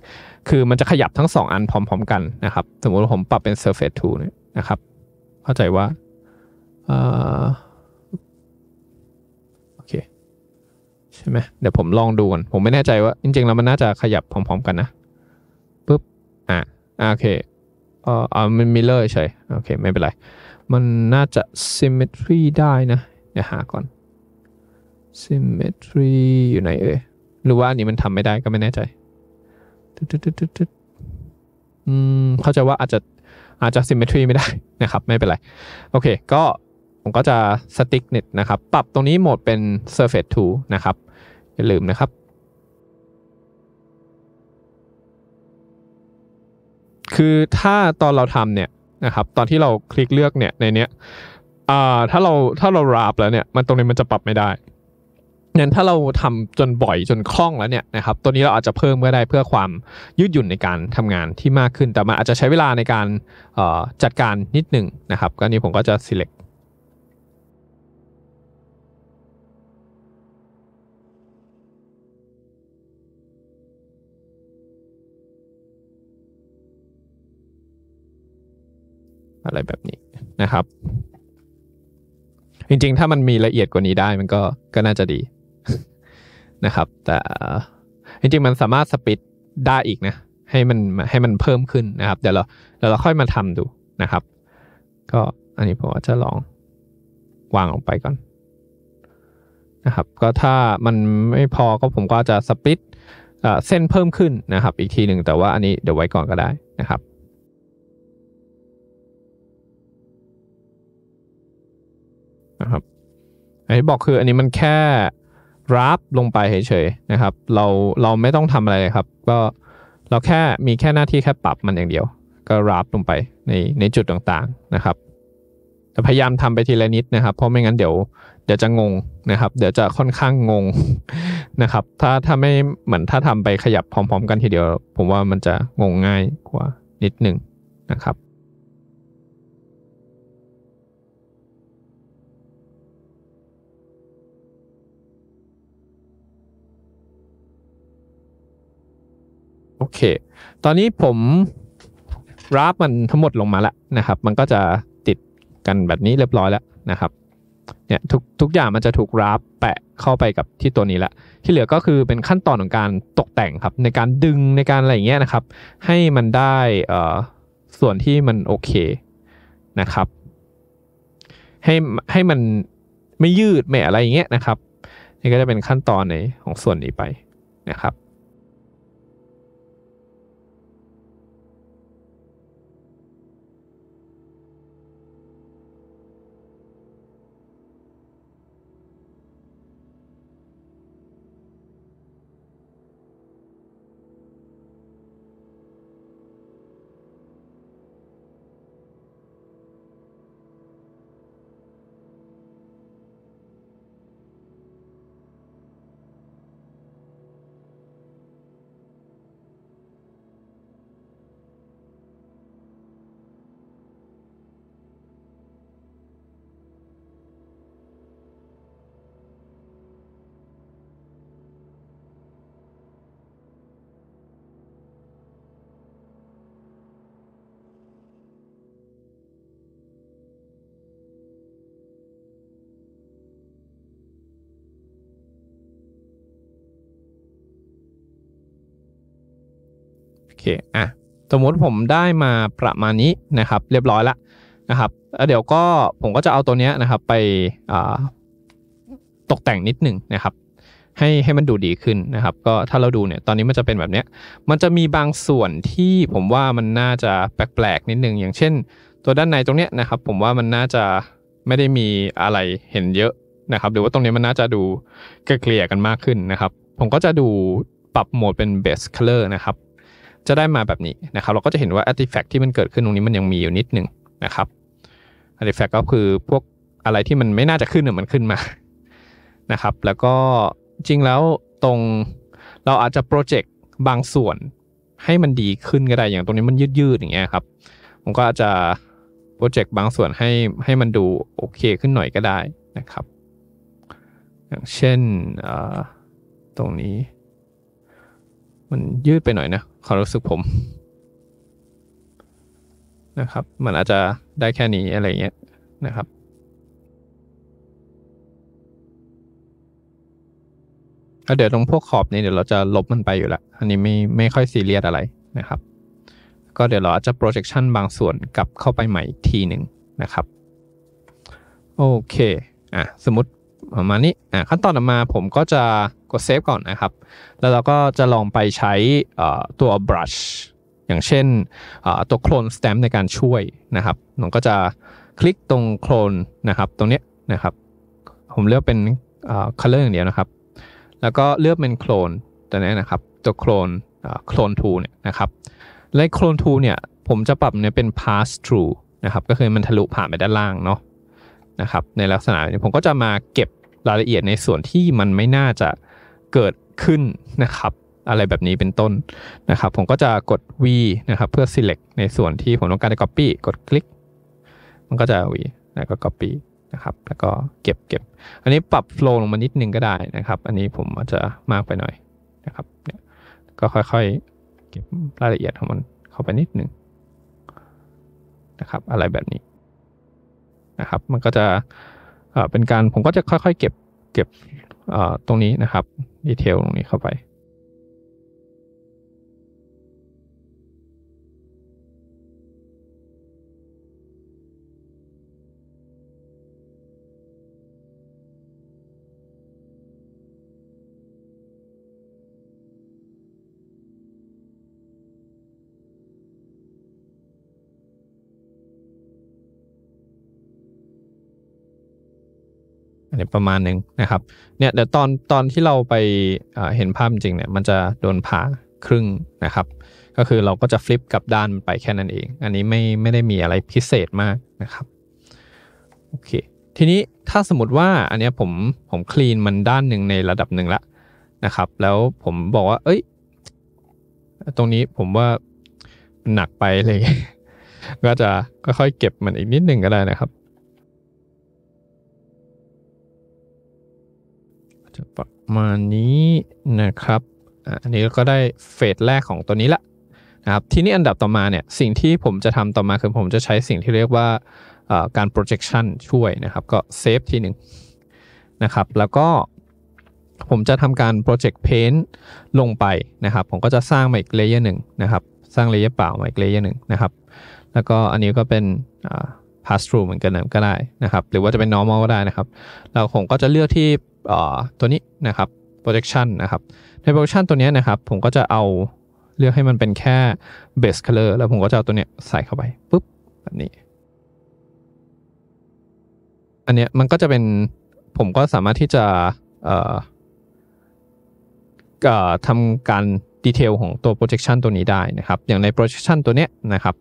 คือมันจะขยับทั้ง 2 อันพร้อมๆกันนะครับ สมมุติผมปรับเป็น surface to เนี่ยนะครับเข้าใจว่าโอเค ใช่ไหมเดี๋ยวผมลองดูก่อน ผมไม่แน่ใจว่าจริงๆแล้วมันน่าจะขยับพร้อมๆกันนะอ่ะโอเคเอ่ออามันมิเลอร์ใช่โอเคไม่เป็นไร มันน่าจะซิมเมทรีได้นะ เดี๋ยวหาก่อนซิมเมทรีอยู่ไหนเอ่ยหรือว่าอันนี้มันทำไม่ได้ก็ไม่แน่ใจอืมเข้าใจว่าอาจจะอาจจะซิมเมทรีไม่ได้นะครับ ไม่เป็นไรโอเค ก็ผมก็จะติ๊กเนิดนะครับ ปรับตรงนี้โหมดเป็น surface ทูนะครับ อย่าลืมนะครับคือถ้าตอนเราทำเนี่ยนะครับตอนที่เราคลิกเลือกเนี่ยในเนี้ยอ่าถ้าเราถ้าเราราบแล้วเนี่ยมันตรงนี้มันจะปรับไม่ได้นั้นถ้าเราทำจนบ่อยจนคล่องแล้วเนี่ยนะครับตัวนี้เราอาจจะเพิ่มก็ได้เพื่อความยืดหยุ่นในการทำงานที่มากขึ้น แต่มันอาจจะใช้เวลาในการจัดการนิดหนึ่งนะครับก็นี้ผมก็จะ select อะไรแบบนี้นะครับ จริงๆ ถ้ามันมีละเอียดกว่านี้ได้มันก็ก็น่าจะดีนะครับ แต่จริงๆ มันสามารถสปิดได้อีกนะให้มันให้มันเพิ่มขึ้นนะครับเดี๋ยวเราเดี๋ยวเราค่อยมาทำดูนะครับ ก็อันนี้ผมจะลองวางออกไปก่อนนะครับ ก็ถ้ามันไม่พอก็ผมก็จะสปิดเส้นเพิ่มขึ้นนะครับ อีกทีหนึ่งแต่ว่าอันนี้เดี๋ยวไว้ก่อนก็ได้นะครับนะครับอันนี้บอกคืออันนี้มันแค่รับลงไปเฉยๆนะครับเราเราไม่ต้องทำอะไรเลยครับ ก็เราแค่มีแค่หน้าที่แค่ปรับมันอย่างเดียว ก็รับลงไปในในจุดต่างๆนะครับแต่พยายามทำไปทีละนิดนะครับ เพราะไม่งั้นเดี๋ยวเดี๋ยวจะงงนะครับ เดี๋ยวจะค่อนข้างงงนะครับ ถ้าถ้าไม่เหมือนถ้าทำไปขยับพร้อม ๆ กันทีเดียว ผมว่ามันจะงงง่ายกว่านิดหนึ่งนะครับโอเค ตอนนี้ผมรับมันทั้งหมดลงมาแล้วนะครับ มันก็จะติดกันแบบนี้เรียบร้อยแล้วนะครับ เนี่ยทุกทุกอย่างมันจะถูกรับแปะเข้าไปกับที่ตัวนี้ละ ที่เหลือก็คือเป็นขั้นตอนของการตกแต่งครับ ในการดึงในการอะไรอย่างเงี้ยนะครับ ให้มันได้ส่วนที่มันโอเคนะครับ ให้ให้มันไม่ยืดไม่อะไรอย่างเงี้ยนะครับ นี่ก็จะเป็นขั้นตอนในของส่วนนี้ไปนะครับเค อ่ะ สมมติผมได้มาประมาณนี้นะครับ เรียบร้อยละนะครับแล้วเดี๋ยวก็ผมก็จะเอาตัวเนี้ยนะครับไปตกแต่งนิดหนึ่งนะครับ ให้ให้มันดูดีขึ้นนะครับ ก็ถ้าเราดูเนี่ย ตอนนี้มันจะเป็นแบบเนี้ยมันจะมีบางส่วนที่ผมว่ามันน่าจะแปลกๆนิดหนึ่งอย่างเช่น ตัวด้านในตรงเนี้ยนะครับ ผมว่ามันน่าจะไม่ได้มีอะไรเห็นเยอะนะครับ หรือว่าตรงนี้มันน่าจะดูเกลี่ยกันมากขึ้นนะครับ ผมก็จะดูปรับโหมดเป็น b e s t color นะครับจะได้มาแบบนี้นะครับ เราก็จะเห็นว่า artifact ที่มันเกิดขึ้นตรงนี้มันยังมีอยู่นิดหนึ่งนะครับ artifact ก็คือพวกอะไรที่มันไม่น่าจะขึ้นมันขึ้นมานะครับ แล้วก็จริงแล้วตรงเราอาจจะโปรเจกต์บางส่วนให้มันดีขึ้นก็ได้ อย่างตรงนี้มันยืดๆอย่างเงี้ยครับผมก็อาจจะโปรเจกต์บางส่วนให้ให้มันดูโอเคขึ้นหน่อยก็ได้นะครับ อย่างเช่นตรงนี้มันยืดไปหน่อยนะความรู้สึกผมนะครับมันอาจจะได้แค่นี้ อะไรเงี้ยนะครับเดี๋ยวตรงพวกขอบนี้เดี๋ยวเราจะลบมันไปอยู่ละอันนี้ไม่ไม่ค่อยซีเรียสอะไรนะครับก็เดี๋ยวเราอาจะ projection บางส่วนกลับเข้าไปใหม่อีกทีหนึ่งนะครับโอเคอ่ะสมมติประมาณนี้อ่าขั้นตอนต่อมา ผมก็จะกดเซฟก่อนนะครับ แล้วเราก็จะลองไปใช้ตัว brush อย่างเช่นตัวโคลนสแตมป์ในการช่วยนะครับ ผมก็จะคลิกตรงโคลนนะครับ ตรงนี้นะครับ ผมเลือกเป็น color อย่างเดียวนะครับ แล้วก็เลือกเป็นโคลนตัวนี้นะครับ ตัวโคลนโคลนทูเนี่ยนะครับในโคลนทูเนี่ยผมจะปรับเนี่ยเป็น pass through นะครับ ก็คือมันทะลุผ่านไปด้านล่างเนาะนะครับในลักษณะนี้ผมก็จะมาเก็บรายละเอียดในส่วนที่มันไม่น่าจะเกิดขึ้นนะครับ อะไรแบบนี้เป็นต้นนะครับ ผมก็จะกด V นะครับเพื่อ select ในส่วนที่ผมต้องการจะ copy กดคลิก มันก็จะ V แล้วก็ copy นะครับแล้วก็เก็บเก็บ อันนี้ปรับ flow ลงมานิดนึงก็ได้นะครับอันนี้ผมอาจจะมากไปหน่อยนะครับเนี่ยก็ค่อยๆ เก็บรายละเอียดของมันเข้าไปนิดนึงนะครับอะไรแบบนี้นะครับ มันก็จะเป็นการผมก็จะค่อยๆเก็บเก็บตรงนี้นะครับ ดีเทลตรงนี้เข้าไปประมาณหนึ่งนะครับเนี่ยเดี๋ยวตอนตอนที่เราไปเห็นภาพจริงเนี่ย มันจะโดนผ่าครึ่งนะครับ ก็คือเราก็จะฟลิปกับด้านไปแค่นั้นเอง อันนี้ไม่ไม่ได้มีอะไรพิเศษมากนะครับโอเค ทีนี้ถ้าสมมติว่าอันนี้ผมผมคลีนมันด้านหนึ่งในระดับหนึ่งละนะครับ แล้วผมบอกว่าเอ้ย ตรงนี้ผมว่าหนักไปเลยก็จะค่อยๆเก็บมันอีกนิดหนึ่งก็ได้นะครับจะประมาณนี้นะครับอันนี้ก็ได้เฟสแรกของตัวนี้ละนะครับ ทีนี้อันดับต่อมาเนี่ยสิ่งที่ผมจะทำต่อมาคือผมจะใช้สิ่งที่เรียกว่าการ projection ช่วยนะครับ ก็เซฟทีหนึ่งนะครับแล้วก็ผมจะทำการ project paint ลงไปนะครับผมก็จะสร้างมาอีกเลเยอร์หนึ่งนะครับสร้างเลเยอร์เปล่ามาอีกเลเยอร์หนึ่งนะครับ แล้วก็อันนี้ก็เป็น pass through เหมือนกันก็ได้นะครับ หรือว่าจะเป็น normal ก็ได้นะครับเราผมก็จะเลือกที่ตัวนี้นะครับ projection นะครับใน projection ตัวนี้นะครับ ผมก็จะเอาเลือกให้มันเป็นแค่ base color แล้วผมก็จะเอาตัวนี้ใส่เข้าไปปุ๊บแบบนี้ อันเนี้ยมันก็จะเป็นผมก็สามารถที่จะทำการดีเทลของตัว projection ตัวนี้ได้นะครับ อย่างใน projection ตัวเนี้ยนะครับ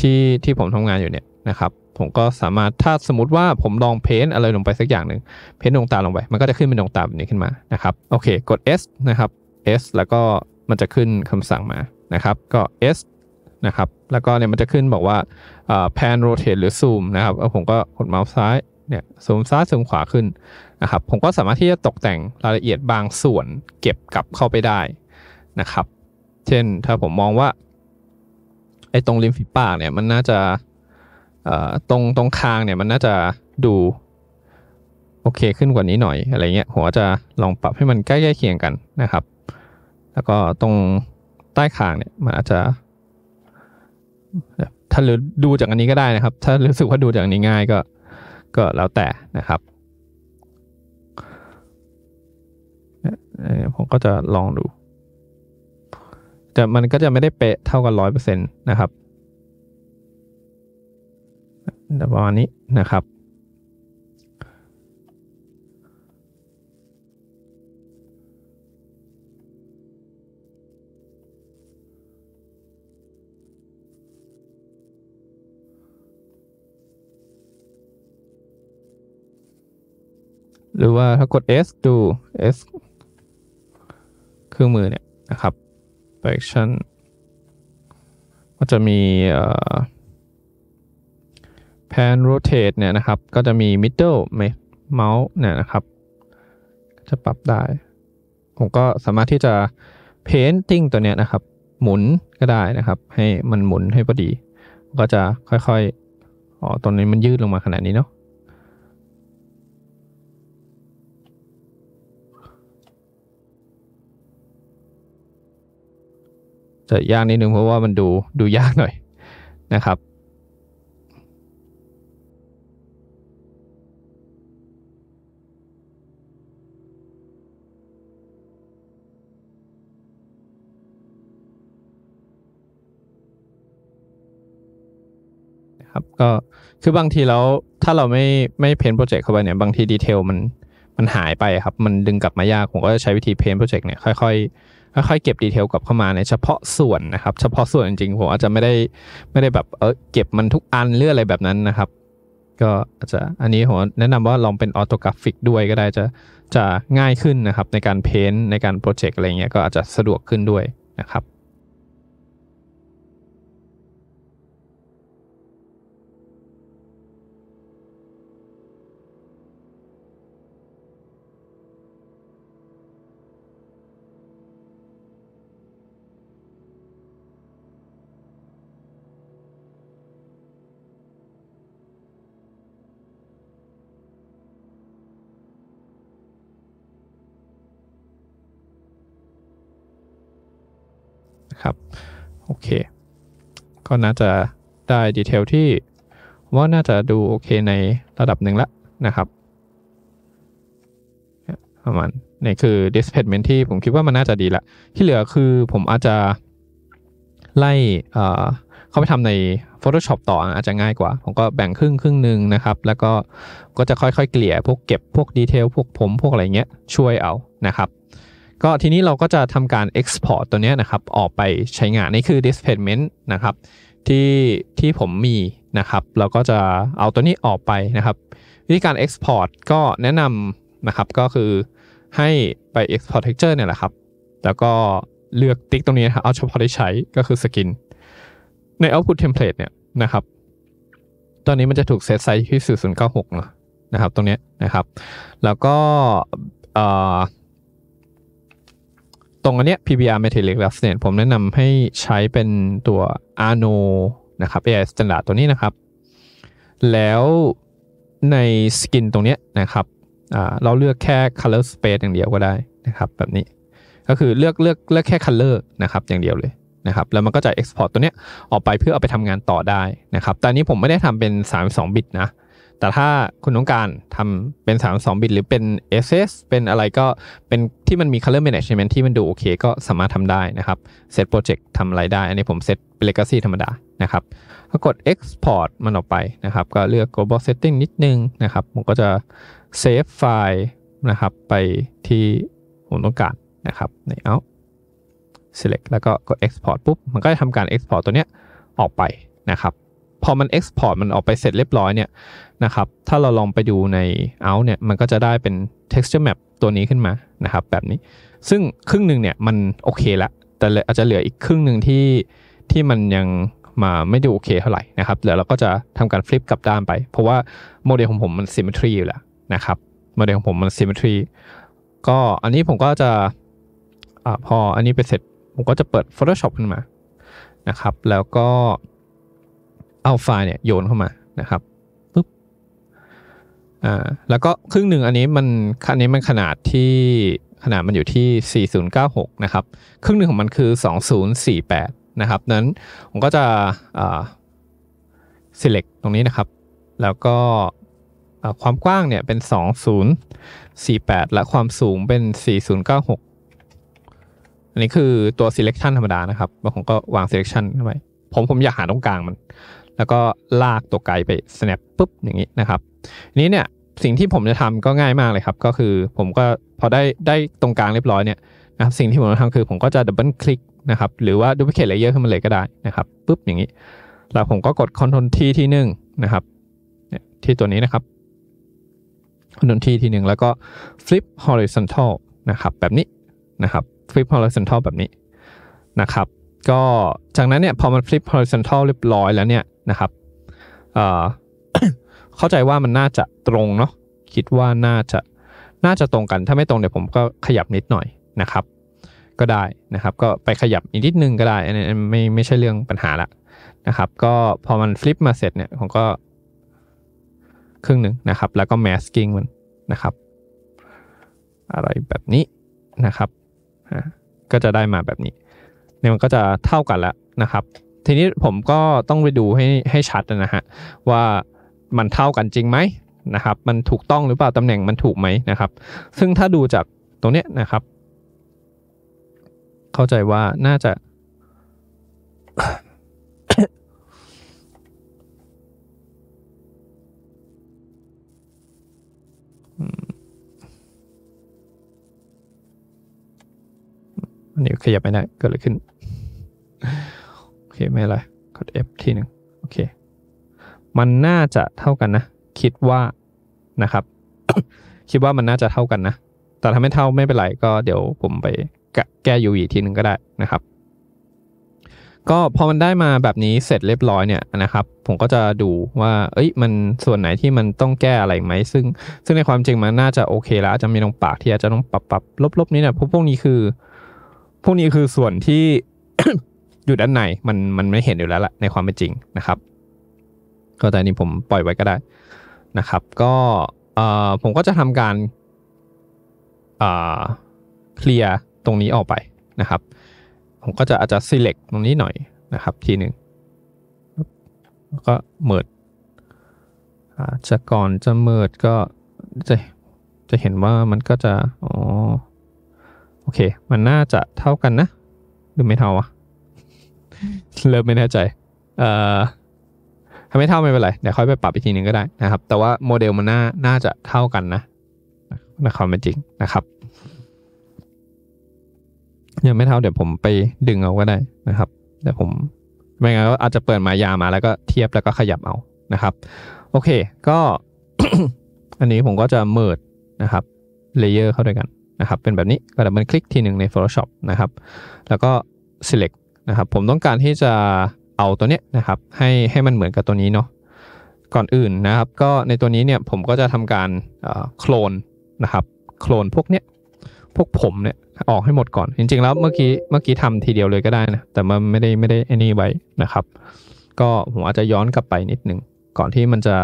ที่ที่ผมทำงานอยู่เนี่ยนะครับผมก็สามารถถ้าสมมติว่าผมลองเพ้นอะไรลงไปสักอย่างหนึ่งเพ้นดวงตาลงไป มันก็จะขึ้นเป็นดวงตาแบบนี้ขึ้นมานะครับโอเคกด S นะครับ S แล้วก็มันจะขึ้นคำสั่งมานะครับก็ S นะครับแล้วก็เนี่ยมันจะขึ้นบอกว่าแพนโรเตชหรือซูมนะครับผมก็กดเมาส์ซ้ายเนี่ยซูมซ้ายซูมขวาขึ้นนะครับผมก็สามารถที่จะตกแต่งรายละเอียดบางส่วนเก็บกลับเข้าไปได้นะครับ เช่นถ้าผมมองว่าไอ้ตรงริมฝีปากเนี่ยมันน่าจะตรงตรงคางเนี่ยมันน่าจะดูโอเคขึ้นกว่านี้หน่อย อะไรเงี้ยหัวจะลองปรับให้มันใกล้ๆเคียงกันนะครับ แล้วก็ตรงใต้คางเนี่ยมันอาจจะ ถ้าดูจากอันนี้ก็ได้นะครับ ถ้ารู้สึกว่าดูจากอันนี้ง่ายก็ก็แล้วแต่นะครับ ผมก็จะลองดูแต่มันก็จะไม่ได้เป๊ะเท่ากันร้อยเปอร์เซ็นต์นะครับประมาณนี้นะครับ หรือว่าถ้ากด S ดู S เครื่องมือเนี่ยนะครับ direction ก็จะมีเอ่อ pan rotate เนี่ยนะครับก็จะมี middle mouse เนี่ยนะครับจะปรับได้ ผมก็สามารถที่จะ painting ตัวเนี้ยนะครับ หมุนก็ได้นะครับ ให้มันหมุนให้พอดี ก็จะค่อยๆอ๋อตอนนี้มันยืดลงมาขนาดนี้เนาะจะยากนิดนึงเพราะว่ามันดูดูยากหน่อยนะครับครับก็คือบางทีแล้วถ้าเราไม่ไม่เพนโปรเจกต์เข้าไปเนี่ยบางทีดีเทลมันมันหายไปครับมันดึงกลับมายาก ผมก็จะใช้วิธีเพนโปรเจกต์เนี่ยค่อยๆค่อยๆเก็บดีเทลกลับเข้ามาในเฉพาะส่วนนะครับ เฉพาะส่วนจริงๆผมอาจจะไม่ได้ไม่ได้แบบเออเก็บมันทุกอันเรื่องอะไรแบบนั้นนะครับ ก็อาจจะอันนี้ผมแนะนำว่าลองเป็นออโตกราฟิกด้วยก็ได้จะจะง่ายขึ้นนะครับในการเพ้นในการโปรเจกต์อะไรเงี้ยก็อาจจะสะดวกขึ้นด้วยนะครับครับโอเคก็น่าจะได้ดีเทลที่ว่าน่าจะดูโอเคในระดับหนึ่งละนะครับประมาณนี่คือ displacement ที่ผมคิดว่ามันน่าจะดีละที่เหลือคือผมอาจจะไล่เข้าไปทำใน Photoshop ต่ออาจจะง่ายกว่า ผมก็แบ่งครึ่งครึ่งหนึ่งนะครับ แล้วก็ก็จะค่อยๆเกลี่ยพวกเก็บพวกดีเทลพวกผมพวกอะไรเงี้ยช่วยเอานะครับก็ทีนี้เราก็จะทำการ Export ตัวนี้นะครับ ออกไปใช้งานนี่คือ displacement นะครับ ที่ที่ผมมีนะครับ เราก็จะเอาตัวนี้ออกไปนะครับ วิธีการ Export ก็แนะนำนะครับก็คือให้ไป Export Texture เนี่ยแหละครับ แล้วก็เลือกติ๊กตรงนี้นะครับเอาเฉพาะที่ใช้ก็คือสกินใน Output Template เนี่ยนะครับ ตอนนี้มันจะถูกเซตไซส์ที่4096นะครับตรงนี้นะครับ แล้วก็ตรงอันเนี้ย PBR Metallic r a f n e t ผมแนะนำให้ใช้เป็นตัว Arno นะครับ AI Standard ตัวนี้นะครับ แล้วในสกินตรงเนี้ยนะครับเราเลือกแค่ color space อย่างเดียวก็ได้นะครับแบบนี้ ก็คือเลือกเลือกเลือกแค่ color นะครับอย่างเดียวเลยนะครับ แล้วมันก็จะ export ตัวเนี้ยออกไปเพื่อเอาไปทำงานต่อได้นะครับแต่นี้ผมไม่ได้ทำเป็น 32บิตนะแต่ถ้าคุณต้องการทำเป็น 32 บิตหรือเป็น SS เป็นอะไรก็เป็นที่มันมี color management ที่มันดูโอเคก็สามารถทำได้นะครับเซตโปรเจกต์ทำอะไรได้อันนี้ผมเซตเป็น legacy ธรรมดานะครับก็กด export มันออกไปนะครับ ก็เลือก global setting นิดนึงนะครับผมก็จะ save ไฟล์นะครับไปที่ผมต้องการนะครับในเอา select แล้วก็กด export ปุ๊บมันก็จะทำการ export ตัวเนี้ยออกไปนะครับพอมัน export มันออกไปเสร็จเรียบร้อยเนี่ยนะครับ ถ้าเราลองไปดูใน out เนี่ยมันก็จะได้เป็น texture map ตัวนี้ขึ้นมานะครับ แบบนี้ซึ่งครึ่งหนึ่งเนี่ยมันโอเคละแต่อาจจะเหลืออีกครึ่งหนึ่งที่ที่มันยังมาไม่ได้โอเคเท่าไหร่นะครับเดี๋ยวเราก็จะทำการฟลิปกลับด้านไป เพราะว่าโมเดลของผมมันซิมเมทรีอยู่แล้วนะครับโมเดลของผมมันซิมเมทรีก็อันนี้ผมก็จะอพออันนี้ไปเสร็จผมก็จะเปิด Photoshop ขึ้นมานะครับ แล้วก็เอาไฟล์เนี่ยโยนเข้ามานะครับปุ๊บอ่าแล้วก็ครึ่งหนึ่งอันนี้มันอันนี้มันขนาดที่ขนาดมันอยู่ที่ 4096 นะครับครึ่งหนึ่งของมันคือ 2048 นะครับ นั้นผมก็จะอ่า select ตรงนี้นะครับ แล้วก็ความกว้างเนี่ยเป็น 2048 และความสูงเป็น 4096 อันนี้คือตัว selection ธรรมดานะครับแล้วผมก็วาง selection เข้าไปผมผมอยากหาตรงกลางมันแล้วก็ลากตัวไกลไป snap ปุ๊บ อย่างนี้นะครับนี้เนี่ยสิ่งที่ผมจะทำก็ง่ายมากเลยครับ ก็คือผมก็พอได้ได้ตรงกลางเรียบร้อยเนี่ยนะครับสิ่งที่ผมจะทำคือผมก็จะดับเบิลคลิกนะครับ หรือว่าดูพิเคเลเยอร์ขึ้นมาเลยก็ได้นะครับปุ๊บ อย่างนี้ แล้วผมก็กดคอนโทรลที่หนึ่งนะครับ ที่ตัวนี้นะครับคอ c t ท l T ที่หนึ่งแล้วก็ Flip Horizontal นะครับ แบบนี้นะครับ Flip Horizontal แบบนี้นะครับก็จากนั้นเนี่ยพอมันฟลิป horizontal เรียบร้อยแล้วเนี่ยนะครับ เออ่เข้าใจว่ามันน่าจะตรงเนาะคิดว่าน่าจะน่าจะตรงกันถ้าไม่ตรงเดี๋ยวผมก็ขยับนิดหน่อยนะครับ ก็ได้นะครับก็ไปขยับอีกนิดนึงก็ได้อันนี้ไม่ไม่ใช่เรื่องปัญหาละนะครับ ก็พอมันฟลิปมาเสร็จเนี่ยผมก็ ครึ่งหนึ่งนะครับ แล้วก็แมสกิ้งมันนะครับอะไรแบบนี้นะครับ ก็จะได้มาแบบนี้เนี่ยมันก็จะเท่ากันแล้วนะครับ ทีนี้ผมก็ต้องไปดูให้ให้ชัดนะฮะว่ามันเท่ากันจริงไหมนะครับ มันถูกต้องหรือเปล่าตำแหน่งมันถูกไหมนะครับ ซึ่งถ้าดูจากตรงเนี้ยนะครับ เข้าใจว่าน่าจะอันนี้ขยับไม่ได้เกิดอะไรขึ้นเคไม่ไรกด F ทีหนึ่งโอเคมันน่าจะเท่ากันนะ คิดว่านะครับคิดว่ามันน่าจะเท่ากันนะ แต่ถ้าไม่เท่าไม่เป็นไร ก็เดี๋ยวผมไปแก้ UV ทีหนึ่งก็ได้นะครับ ก็พอมันได้มาแบบนี้เสร็จเรียบร้อยเนี่ยนะครับ ผมก็จะดูว่า เอ้ย มันส่วนไหนที่มันต้องแก้อะไรไหมซึ่งซึ่งในความจริงมันน่าจะโอเค แล้วจะมีตรงปากที่อาจจะต้องปรับปรับลบๆนี้เนี่ย พวกพวกนี้คือ พวกนี้คือส่วนที่อยู่ด้านในมันมันไม่เห็นอยู่แล้วแหละในความเป็นจริงนะครับ ก็แต่นี้ผมปล่อยไว้ก็ได้นะครับก็เอ่อผมก็จะทำการเอ่อเคลียร์ตรงนี้ออกไปนะครับ ผมก็จะอาจจะ select ตรงนี้หน่อยนะครับทีหนึ่งแล้วก็เมิดจะก่อนจะเมิดก็จะจะเห็นว่ามันก็จะอ๋อโอเค มันน่าจะเท่ากันนะ หรือไม่เท่าอะเริ่มไม่แน่ใจ เอ่อไม่เท่าไม่เป็นไร เดี๋ยวค่อยไปปรับอีกทีหนึ่งก็ได้นะครับ แต่ว่าโมเดลมันน่า น่าจะเท่ากันนะ นะความจริงนะครับ ยังไม่เท่าเดี๋ยวผมไปดึงเอาก็ได้นะครับ เดี๋ยวผม ไม่งั้นก็อาจจะเปิดมายามาแล้วก็เทียบแล้วก็ขยับเอานะครับ โอเค ก็ อันนี้ผมก็จะเมิดนะครับเลเยอร์เข้าด้วยกันนะครับ เป็นแบบนี้ ก็ดับเบิลคลิกทีหนึ่งใน Photoshop นะครับ แล้วก็ select นะครับผมต้องการที่จะเอาตัวเนี้ยนะครับให้ให้มันเหมือนกับตัวนี้เนาะก่อนอื่นนะครับ ก็ในตัวนี้เนี่ยผมก็จะทำการโคลนนะครับโคลนพวกเนี้ยพวกผมเนี่ยออกให้หมดก่อน จริง ๆแล้ว เมื่อกี้เมื่อกี้ทำทีเดียวเลยก็ได้นะแต่มันไม่ได้ไม่ได้ไอ้นี่ไว้นะครับ ก็ผมอาจจะย้อนกลับไปนิดนึงก่อนที่มันจะ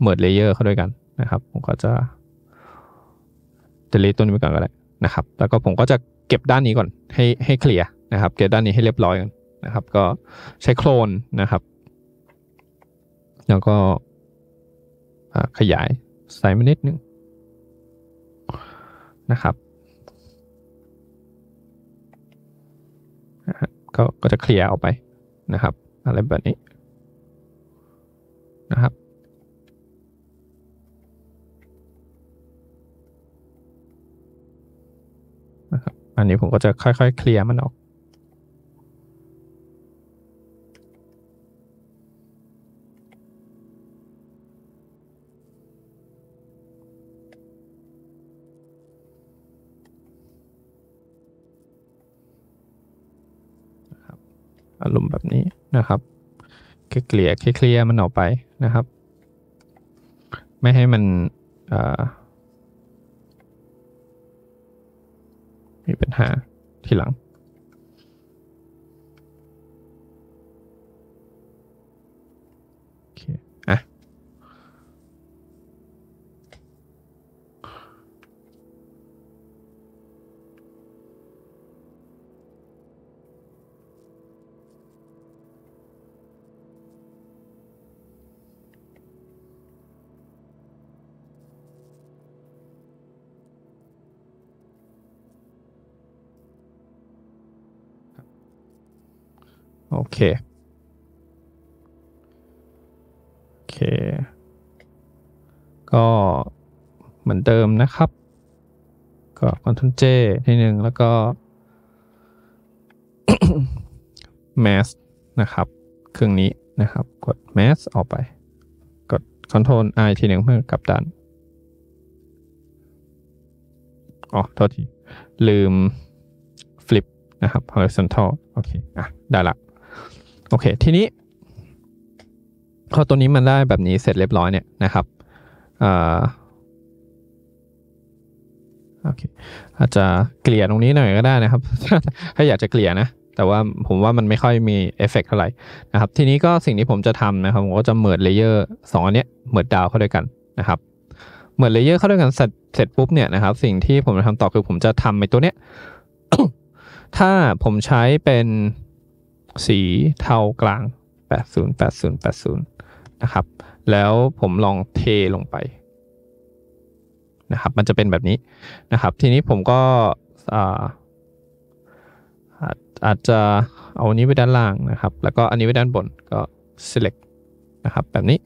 เมิดเลเยอร์เข้าด้วยกันนะครับผมก็จะจะเลตตัวนี้ไปก่อนก็ได้นะครับแล้วก็ผมก็จะเก็บด้านนี้ก่อนให้ให้เคลียร์นะครับเกรดด้านนี้ให้เรียบร้อยกันนะครับ ก็ใช้โคลนนะครับแล้วก็ขยายไซสมานิดนึงนะครับ ก็ก็จะเคลียร์ออกไปนะครับ อะไรแบบนี้ นะครับนะครับอันนี้ผมก็จะค่อยๆเคลียร์มันออกอารมณ์แบบนี้นะครับเกลี่ยเคลียร์มันออกไปนะครับ ไม่ให้มันมีปัญหาที่หลังโอเค โอเค ก็เหมือนเดิมนะครับก็ทุนเจทีหนึ่งแล้วก็แมสนะครับ เครื่องนี้นะครับกดแมสออกไป กดคอนทรลไอทีหนึ่งเพื่อกลับดันอ๋อ โทษทีลืมฟลิปนะครับ horizontal โอเค อ่ะ ได้ละโอเค ทีนี้พอตัวนี้มันได้แบบนี้เสร็จเรียบร้อยเนี่ยนะครับอโอเคอาจจะเกลี่ยตรงนี้หน่อยก็ได้นะครับ ถ้าอยากจะเกลี่ยนะ แต่ว่าผมว่ามันไม่ค่อยมีเอฟเฟกเท่าไหร่นะครับ ทีนี้ก็สิ่งที่ผมจะทำนะครับผมก็จะเมิอดเลเยอร์สองอันนี้เมิอดดาวเข้าด้วยกันนะครับเมิอดเลเยอร์เข้าด้วยกันเสร็จปุ๊บเนี่ยนะครับสิ่งที่ผมจะทำต่อคือผมจะทำในตัวเนี้ย ถ้าผมใช้เป็นสีเทากลาง 808080นะครับ แล้วผมลองเทลงไปนะครับ มันจะเป็นแบบนี้นะครับ ทีนี้ผมก็อาจจะเอาอันนี้ไปด้านล่างนะครับ แล้วก็อันนี้ไปด้านบนก็ select นะครับ แบบนี้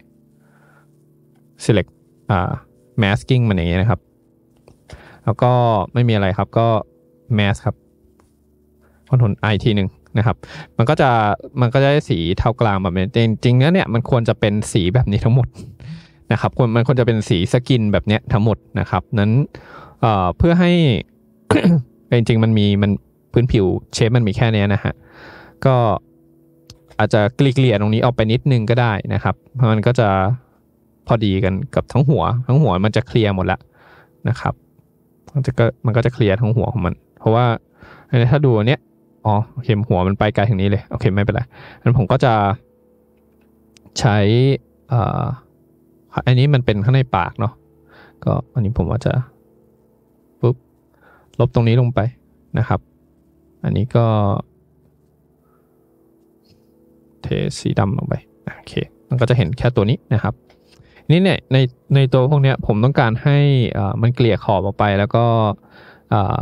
select masking มันอย่างนี้นะครับ แล้วก็ไม่มีอะไรครับก็ mask ครับคอนโทรล i ทีหนึ่งนะครับมันก็จะมันก็จะได้สีเทากลางแบบนี้จริงๆแล้วเนี่ยมันควรจะเป็นสีแบบนี้ทั้งหมดนะครับมันควรจะเป็นสีสกินแบบเนี้ยทั้งหมดนะครับ นั้นเอ่อเพื่อให้จริง ๆมันมีมันพื้นผิวเชฟมันมีแค่นี้นะฮะก็อาจจะกลีเกลี่ยตรงนี้ออกไปนิดนึงก็ได้นะครับมันก็จะพอดีกันกับทั้งหัว ทั้งหัวมันจะเคลียร์หมดละนะครับมันจะก็มันก็จะเคลียร์ทั้งหัวของมัน เพราะว่าถ้าดูเนี้ยอ๋อเอเคหัวมันไปไกลถึงนี้เลยโอเคไม่เป็นไรงั้นผมก็จะใช้อ่าอันนี้มันเป็นข้างในปากเนาะก็อันนี้ผมว่าจะปุ๊บลบตรงนี้ลงไปนะครับ อันนี้ก็ เทสีดำลงไปโอเคมันก็จะเห็นแค่ตัวนี้นะครับนี่เนี่ยในในตัวพวกเนี้ยผมต้องการให้อ่มันเกลี่ยขอบออกไป แล้วก็อ่า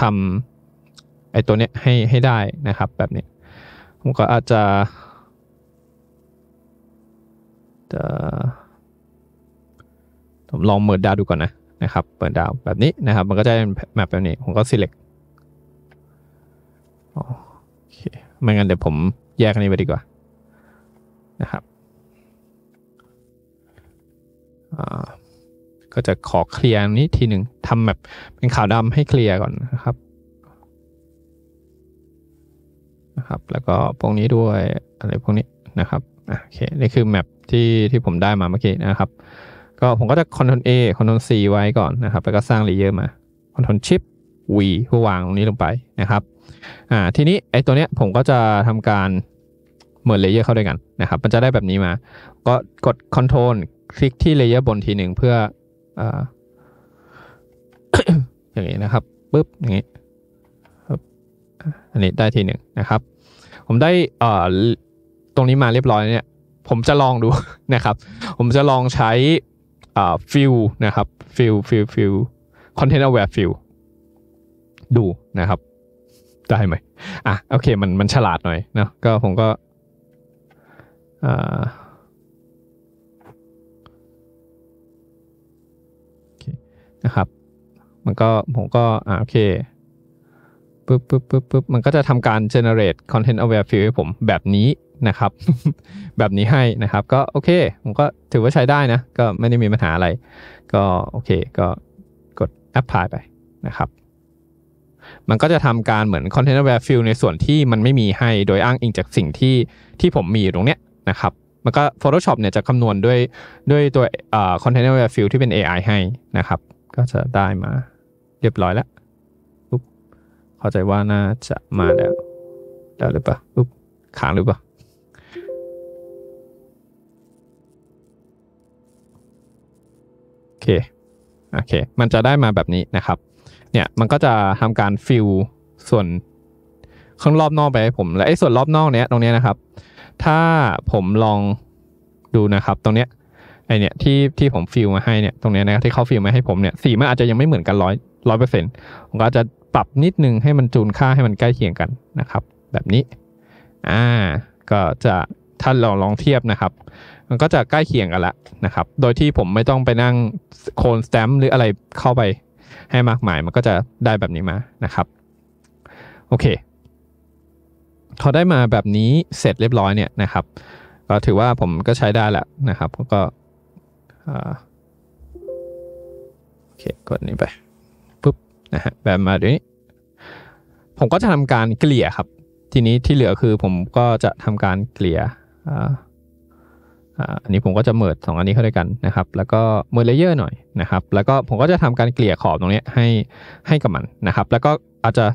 ทำไอ้ตัวเนี้ยให้ให้ได้นะครับแบบนี้ผมก็อาจจะจะผมลองเมิดดาวดูก่อนนะนะครับเปิดดาวแบบนี้นะครับ มันก็จะเป็นแมปแบบนี้ ผมก็ select โอเคไม่งั้นเดี๋ยวผมแยกอันนี้ไปดีกว่านะครับก็จะขอเคลียร์นี้ทีหนึ่งทำแบบเป็นขาวดำให้เคลียร์ก่อนนะครับนะครับแล้วก็พวกนี้ด้วยอะไรพวกนี้นะครับโอเค นี่คือแมปที่ที่ผมได้มาเมื่อกี้นะครับ ก็ผมก็จะคอน Ctrl A โท r ซ C ไว้ก่อนนะครับ แล้วก็สร้างเลเยอร์มา Ctrl s h ชิ t V เพื่อวางตรงนี้ลงไปนะครับอ่าทีนี้ไอ้ตัวเนี้ยผมก็จะทำการเหมือนเลเยอร์เข้าด้วยกันนะครับ มันจะได้แบบนี้มา ก็กดคอโทรลคลิกที่เลเยอร์บนทีหนึ่งเพื่อออย่างนี้นะครับปุ๊บอย่างนี้อันนี้ได้ทีหนึ่งนะครับ ผมได้ตรงนี้มาเรียบร้อยเนี่ย ผมจะลองดูนะครับ ผมจะลองใช้ฟิลนะครับฟิลฟิลฟิลคอนเทนต์เอาแวร์ฟิลดูนะครับ ได้ไหมอ่ะ โอเคมันมันฉลาดหน่อยเนาะก็ผมก็นะครับ มันก็ ผมก็อ่าโอเคปึ๊บปึ๊บปึ๊บปึ๊บมันก็จะทำการ generate content aware field ให้ผมแบบนี้นะครับ แบบนี้ให้นะครับ ก็โอเคผมก็ถือว่าใช้ได้นะก็ไม่ได้มีปัญหาอะไร ก็โอเคก็กด apply ไปนะครับ มันก็จะทำการเหมือน content aware field ในส่วนที่มันไม่มีให้โดยอ้างอิงจากสิ่งที่ที่ผมมีอยู่ตรงเนี้ยนะครับมันก็ Photoshop เนี่ยจะคำนวณด้วยด้วยตัว content aware field ที่เป็น AI ให้นะครับ ก็จะได้มาเรียบร้อยแล้วเข้าใจว่าน่าจะมาแล้วแล้วหรือเปล่าุ๊บขางหรือเปล่า โอเค โอเค มันจะได้มาแบบนี้นะครับ เนี่ย มันก็จะทำการฟิลส่วนข้างรอบนอกไปให้ผม และไอ้ส่วนรอบนอกเนี้ย ตรงเนี้ยนะครับ ถ้าผมลองดูนะครับ ตรงเนี้ย ไอเนี้ยที่ที่ผมฟิลมาให้เนี่ยตรงเนี้ยนะ ที่เขาฟิลมาให้ผมเนี่ยสีมันอาจจะยังไม่เหมือนกันร้อยร้อยเปอร์เซ็นต์ผมก็จะปรับนิดนึงให้มันจูนค่าให้มันใกล้เคียงกันนะครับ แบบนี้อ่าก็จะถ้าลองลองเทียบนะครับ มันก็จะใกล้เคียงกันละนะครับ โดยที่ผมไม่ต้องไปนั่งโคนสแตมหรืออะไรเข้าไปให้มากมายมันก็จะได้แบบนี้มานะครับโอเคพอได้มาแบบนี้เสร็จเรียบร้อยเนี่ยนะครับ ก็ถือว่าผมก็ใช้ได้และนะครับก็โอเคกดนี้ไปนะฮะแบบมาดนว้ผมก็จะทำการเกลี่ยครับทีนี้ที่เหลือคือผมก็จะทำการเกลี่ยอันนี้ผมก็จะเมิดสองอันนี้เข้าด้วยกันนะครับแล้วก็เมิดเลเยอร์หน่อยนะครับแล้วก็ผมก็จะทำการเกลี่ยขอบตรงนี้ให้ให้กับมันนะครับ แล้วก็อาจจะ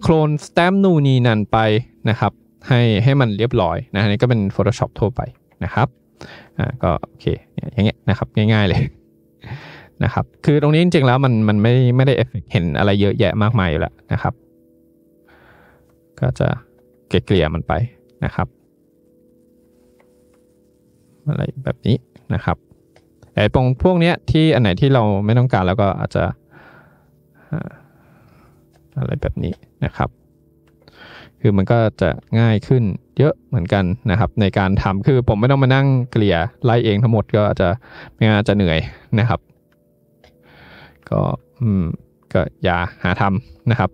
โคลนสแตมป์นูนีนันไปนะครับให้ให้มันเรียบร้อยนะนี่ก็เป็น Photoshop ทั่วไปนะครับอ่าก็โอเคอย่างเงี้ยนะครับ ง่ายๆเลยนะครับ คือตรงนี้จริงๆแล้ว มันมันไม่ไม่ได้เอฟเฟกเห็นอะไรเยอะแยะมากมายอยู่แล้วนะครับ ก็จะเกลี่ยมันไปนะครับ อะไรแบบนี้นะครับไอ้ปงพวกเนี้ยที่อันไหนที่เราไม่ต้องการแล้วก็อาจจะ อะไรแบบนี้นะครับ คือมันก็จะง่ายขึ้นเยอะเหมือนกันนะครับ ในการทำคือผมไม่ต้องมานั่งเกลี่ยไล่เองทั้งหมดก็อาจจะไม่งั้นจะเหนื่อยนะครับก็ก็อย่าหาทำนะครับ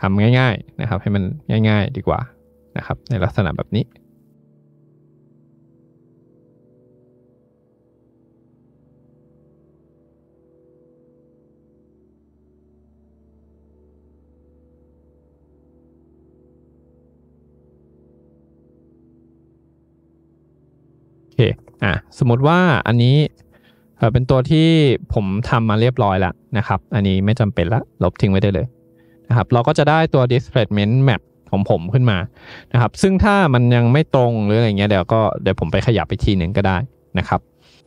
ทำง่าย ๆ นะครับให้มันง่ายๆดีกว่านะครับ ในลักษณะแบบนี้โอเคอ่ะสมมติว่าอันนี้เป็นตัวที่ผมทำมาเรียบร้อยแล้วนะครับ อันนี้ไม่จำเป็นละ ลบทิ้งไว้ได้เลยนะครับ เราก็จะได้ตัว displacement map ของผมขึ้นมานะครับ ซึ่งถ้ามันยังไม่ตรงหรืออะไรเงี้ยเดี๋ยวก็เดี๋ยวผมไปขยับไปทีหนึ่งก็ได้นะครับ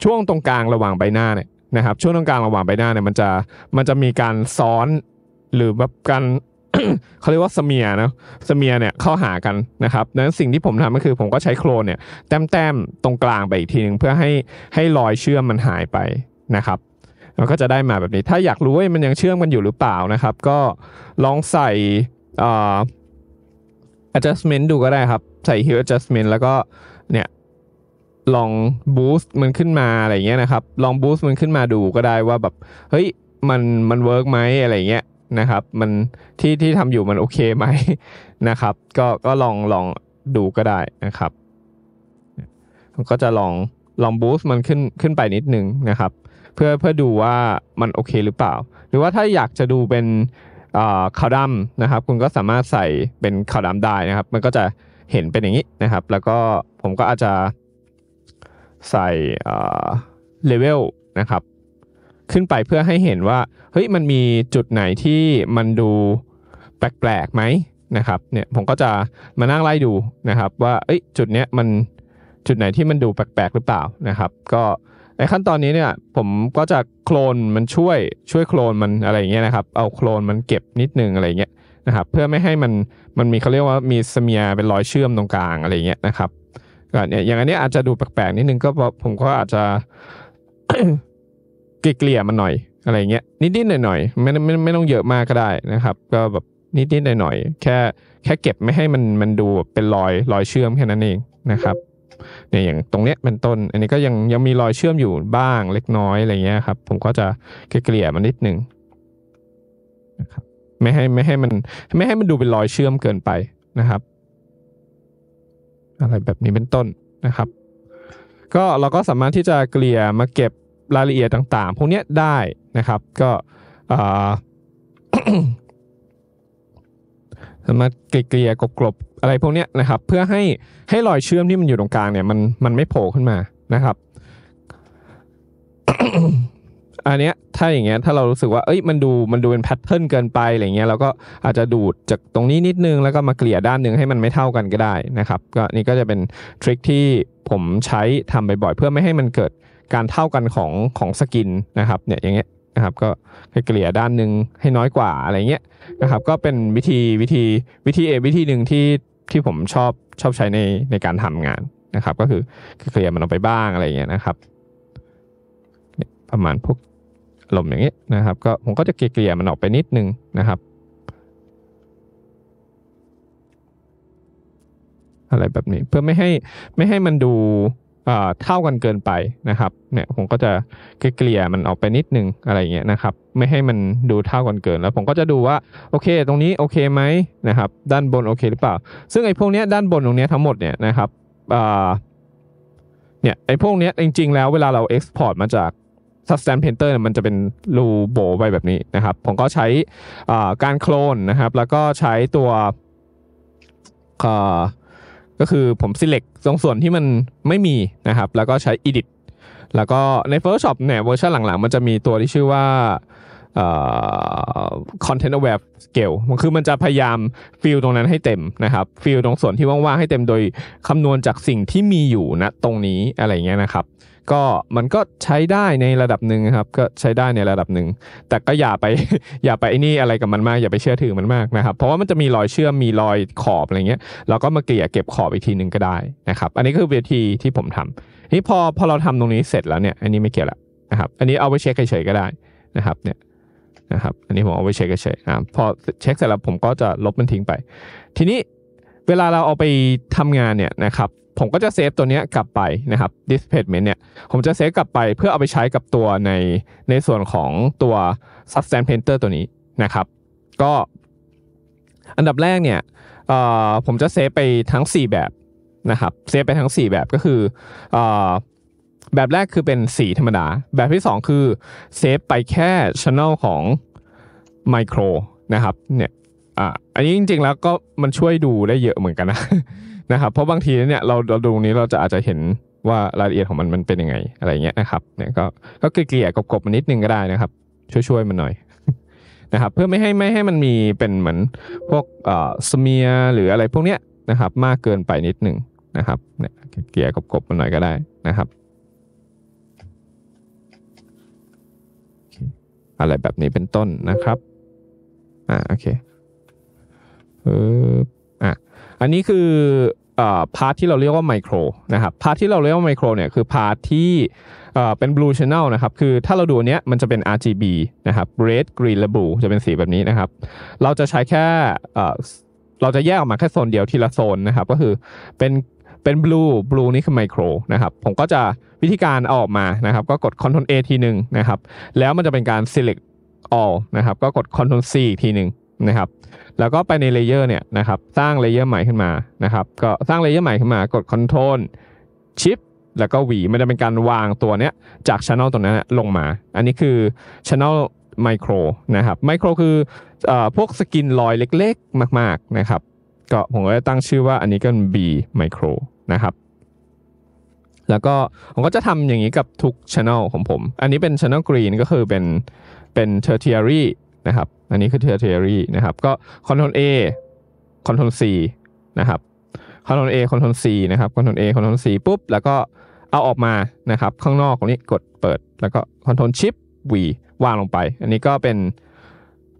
ช่วงตรงกลางระหว่างใบหน้าเนี่ยนะครับ ช่วงตรงกลางระหว่างใบหน้าเนี่ยมันจะมันจะมีการซ้อนหรือแบบการเขาเรียกว่าเสมียนะเสมียเนี่ยเข้าหากันนะครับดังนั้นสิ่งที่ผมทำก็คือผมก็ใช้โครนเนี่ยแต้มๆตรงกลางไปอีกทีหนึ่งเพื่อให้ให้รอยเชื่อมมันหายไปนะครับมันก็จะได้มาแบบนี้ ถ้าอยากรู้ว่ามันยังเชื่อมกันอยู่หรือเปล่านะครับก็ลองใส่ adjustment ดูก็ได้ครับ ใส่ hue adjustment แล้วก็เนี่ยลอง boost มันขึ้นมาอะไรเงี้ยนะครับลอง boost มันขึ้นมาดูก็ได้ว่าแบบเฮ้ยมันมันเวิร์กไหมอะไรเงี้ยนะครับมันที่ที่ทำอยู่มันโอเคไหมนะครับก็ก็ลองลองดูก็ได้นะครับก็จะลองลองบูสต์มันขึ้นขึ้นไปนิดนึงนะครับเพื่อเพื่อดูว่ามันโอเคหรือเปล่า หรือว่าถ้าอยากจะดูเป็นขาวดำนะครับคุณก็สามารถใส่เป็นขาวดำได้นะครับ มันก็จะเห็นเป็นอย่างนี้นะครับ แล้วก็ผมก็อาจจะใส่เลเวลนะครับขึ้นไปเพื่อให้เห็นว่าเฮ้ยมันมีจุดไหนที่มันดูแปลกๆไหมนะครับเนี่ยผมก็จะมานั่งไล่ดูนะครับ ว่าเอ้ยจุดเนี้ยมันจุดไหนที่มันดูแปลกๆ หรือเปล่านะครับ ก็ในขั้นตอนนี้เนี่ยผมก็จะโคลนมันช่วยช่วยโคลนมันอะไรเงี้ยนะครับ เอาโคลนมันเก็บนิดนึงอะไรเงี้ยนะครับเพื่อไม่ให้มันมันมีเขาเรียกว่ามีสเมียเป็นรอยเชื่อมตรงกลางอะไรเงี้ยนะครับก็เนี่ยอย่างอันนี้อาจจะดูแปลกๆ นิดนึงก็ผมก็อาจจะเกลี่ยมันหน่อยอะไรเงี้ยนิดๆหน่อยๆไม่ไม่ไม่ต้องเยอะมากก็ได้นะครับ ก็แบบนิดๆหน่อยๆแค่แค่เก็บไม่ให้มันมันดูเป็นรอยรอยเชื่อมแค่นั้นเองนะครับเนี่ยอย่างตรงเนี้ยเป็นต้น อันนี้ก็ยังยังมีรอยเชื่อมอยู่บ้างเล็กน้อยอะไรเงี้ยครับผมก็จะเกลี่ยมันนิดนึงนะครับไม่ให้ไม่ให้มันไม่ให้มันดูเป็นรอยเชื่อมเกินไปนะครับ อะไรแบบนี้เป็นต้นนะครับ ก็เราก็สามารถที่จะเกลี่ยมาเก็บรายละเอียดต่างๆ พวกนี้ได้นะครับ ก็สามารถเกลี่ยกลบๆอะไรพวกนี้นะครับ เพื่อให้ให้รอยเชื่อมที่มันอยู่ตรงกลางเนี่ยมันมันไม่โผล่ขึ้นมานะครับอันเนี้ยถ้าอย่างเงี้ยถ้าเรารู้สึกว่าเอ้ยมันดูมันดูเป็นแพทเทิร์นเกินไปอะไรเงี้ยเราก็อาจจะดูดจากตรงนี้นิดนึง แล้วก็มาเกลี่ยด้านหนึ่งให้มันไม่เท่ากันก็ได้นะครับ ก็นี่ก็จะเป็นทริคที่ผมใช้ทำบ่อยๆเพื่อไม่ให้มันเกิดการเท่ากันของของสกินนะครับเนี่ยอย่างเงี้ยนะครับก็เกลี่ยด้านหนึ่งให้น้อยกว่าอะไรเงี้ยนะครับ ก็เป็นวิธีวิธีวิธีเอวิธีหนึ่งที่ที่ผมชอบชอบใช้ในในการทำงานนะครับ ก็คือเกลี่ยมันออกไปบ้างอะไรเงี้ยนะครับประมาณพวกลมอย่างเงี้ยนะครับ ก็ผมก็จะเกลี่ยมันออกไปนิดนึงนะครับ อะไรแบบนี้เพื่อไม่ให้ไม่ให้มันดูเท่ากันเกินไปนะครับเนี่ยผมก็จะเกลี่ยมันออกไปนิดนึงอะไรเงี้ยนะครับไม่ให้มันดูเท่ากันเกินแล้ว ผมก็จะดูว่าโอเคตรงนี้โอเคไหมนะครับด้านบนโอเคหรือเปล่า ซึ่งไอ้พวกเนี้ยด้านบนตรงเนี้ยทั้งหมด เนี่ยนะครับเนี่ยไอ้พวกเนี้ยจริงๆแล้วเวลาเราเอ็กซ์พอร์ตมาจากสแตนเพนเตอร์เนี่ยมันจะเป็นรูโบไปแบบนี้นะครับผมก็ใช้การโคลนนะครับ แล้วก็ใช้ตัวอก็คือผม select ตรงส่วนที่มันไม่มีนะครับ แล้วก็ใช้ edit แล้วก็ใน Photoshop เนี่ยเวอร์ชันหลัง ๆ มันจะมีตัวที่ชื่อว่า content aware scale มันคือมันจะพยายามฟิลตรงนั้นให้เต็มนะครับฟิลตรงส่วนที่ว่างๆ ให้เต็มโดยคำนวณจากสิ่งที่มีอยู่นะตรงนี้อะไรเงี้ยนะครับก็มันก็ใช้ได้ในระดับหนึ่งครับ ก็ใช้ได้ในระดับหนึ่งแต่ก็อย่าไปอย่าไปไอ้นี่อะไรกับมันมากอย่าไปเชื่อถือมันมากนะครับ เพราะว่ามันจะมีรอยเชื่อมมีรอยขอบอะไรเงี้ยเราก็มาเกลี่ยเก็บขอบอีกทีหนึ่งก็ได้นะครับ อันนี้คือวิธีที่ผมทำนี่พอพอเราทำตรงนี้เสร็จแล้วเนี่ยอันนี้ไม่เกี่ยวละนะครับอันนี้เอาไปเช็คเฉยๆก็ได้นะครับเนี่ยนะครับอันนี้ผมเอาไปเช็คเฉยๆนะพอเช็คเสร็จแล้วผมก็จะลบมันทิ้งไป ทีนี้เวลาเราเอาไปทำงานเนี่ยนะครับผมก็จะเซฟตัวนี้กลับไปนะครับ displacement เนี่ย ผมจะเซฟกลับไปเพื่อเอาไปใช้กับตัวในในส่วนของตัว substance painter ตัวนี้นะครับ ก็อันดับแรกเนี่ยผมจะเซฟไปทั้ง 4 แบบนะครับ เซฟไปทั้ง 4 แบบก็คืออแบบแรกคือเป็นสีธรรมดา แบบที่ 2 คือ เซฟไปแค่ช a n n e l ของไมโครนะครับเนี่ยออันนี้จริงๆแล้วก็มันช่วยดูได้เยอะเหมือนกันนะนะครับเพราะบางทีเนี่ยเราเราดูนี้เราจะอาจจะเห็นว่ารายละเอียดของมันมันเป็นยังไง อะไรเงี้ยนะครับเนี่ยก็ก็เกลี่ยกบๆมันนิดนึงก็ได้นะครับช่วยๆมันหน่อยนะครับเพื่อไม่ให้ไม่ให้มันมีเป็นเหมือนพวกเอ่อสเมียหรืออะไรพวกเนี้ยนะครับมากเกินไปนิดหนึ่งนะครับเนี่ยเกลี่ยกบๆมันหน่อยก็ได้นะครับอะไรแบบนี้เป็นต้นนะครับอ่าโอเคเอออ่ะอันนี้คือพาร์ทที่เราเรียกว่าไมโครนะครับ พาร์ทที่เราเรียกว่าไมโครเนี่ยคือพาร์ทที่เป็นบลูชานอลนะครับ คือถ้าเราดูเนี้ยมันจะเป็น RGB นะครับ red green และ blue จะเป็นสีแบบนี้นะครับ เราจะใช้แค่เราจะแยกออกมาแค่โซนเดียวทีละโซนนะครับ ก็คือเป็นเป็นบลู บลูนี่คือไมโครนะครับ ผมก็จะวิธีการออกมานะครับ ก็กด Ctrl A ทีหนึ่งนะครับ แล้วมันจะเป็นการ select all นะครับ ก็กด Ctrl C อีกทีหนึ่งนะครับแล้วก็ไปในเลเยอร์เนี่ยนะครับสร้างเลเยอร์ใหม่ขึ้นมานะครับก็สร้างเลเยอร์ใหม่ขึ้นมา กดคอนโทรลชิปแล้วก็หวีมันจะเป็นการวางตัวเนี้ยจากชันน e l ตัวนั้นลงมา อันนี้คือชันน e l ไมโครนะครับไมโครคืออพวกสกินลอยเล็กๆ มากๆนะครับ ก็ผมก็จะตั้งชื่อว่าอันนี้ก็เป็น B ไมโครนะครับแล้วก็ผมก็จะทำอย่างนี้กับทุกช ANNEL ของผม อันนี้เป็นช ANNEL Green ก็คือเป็นเป็น Tertiary นะครับอันนี้คือเทอร์เทรีนะครับ ก็คอนโทรล A คอนโทรล C นะครับ คอนโทรล A คอนโทรล C นะครับ คอนโทรล A คอนโทรล C ปุ๊บ แล้วก็เอาออกมานะครับ ข้างนอกตรงนี้กดเปิด แล้วก็คอนโทรลชิป V วางลงไป อันนี้ก็เป็น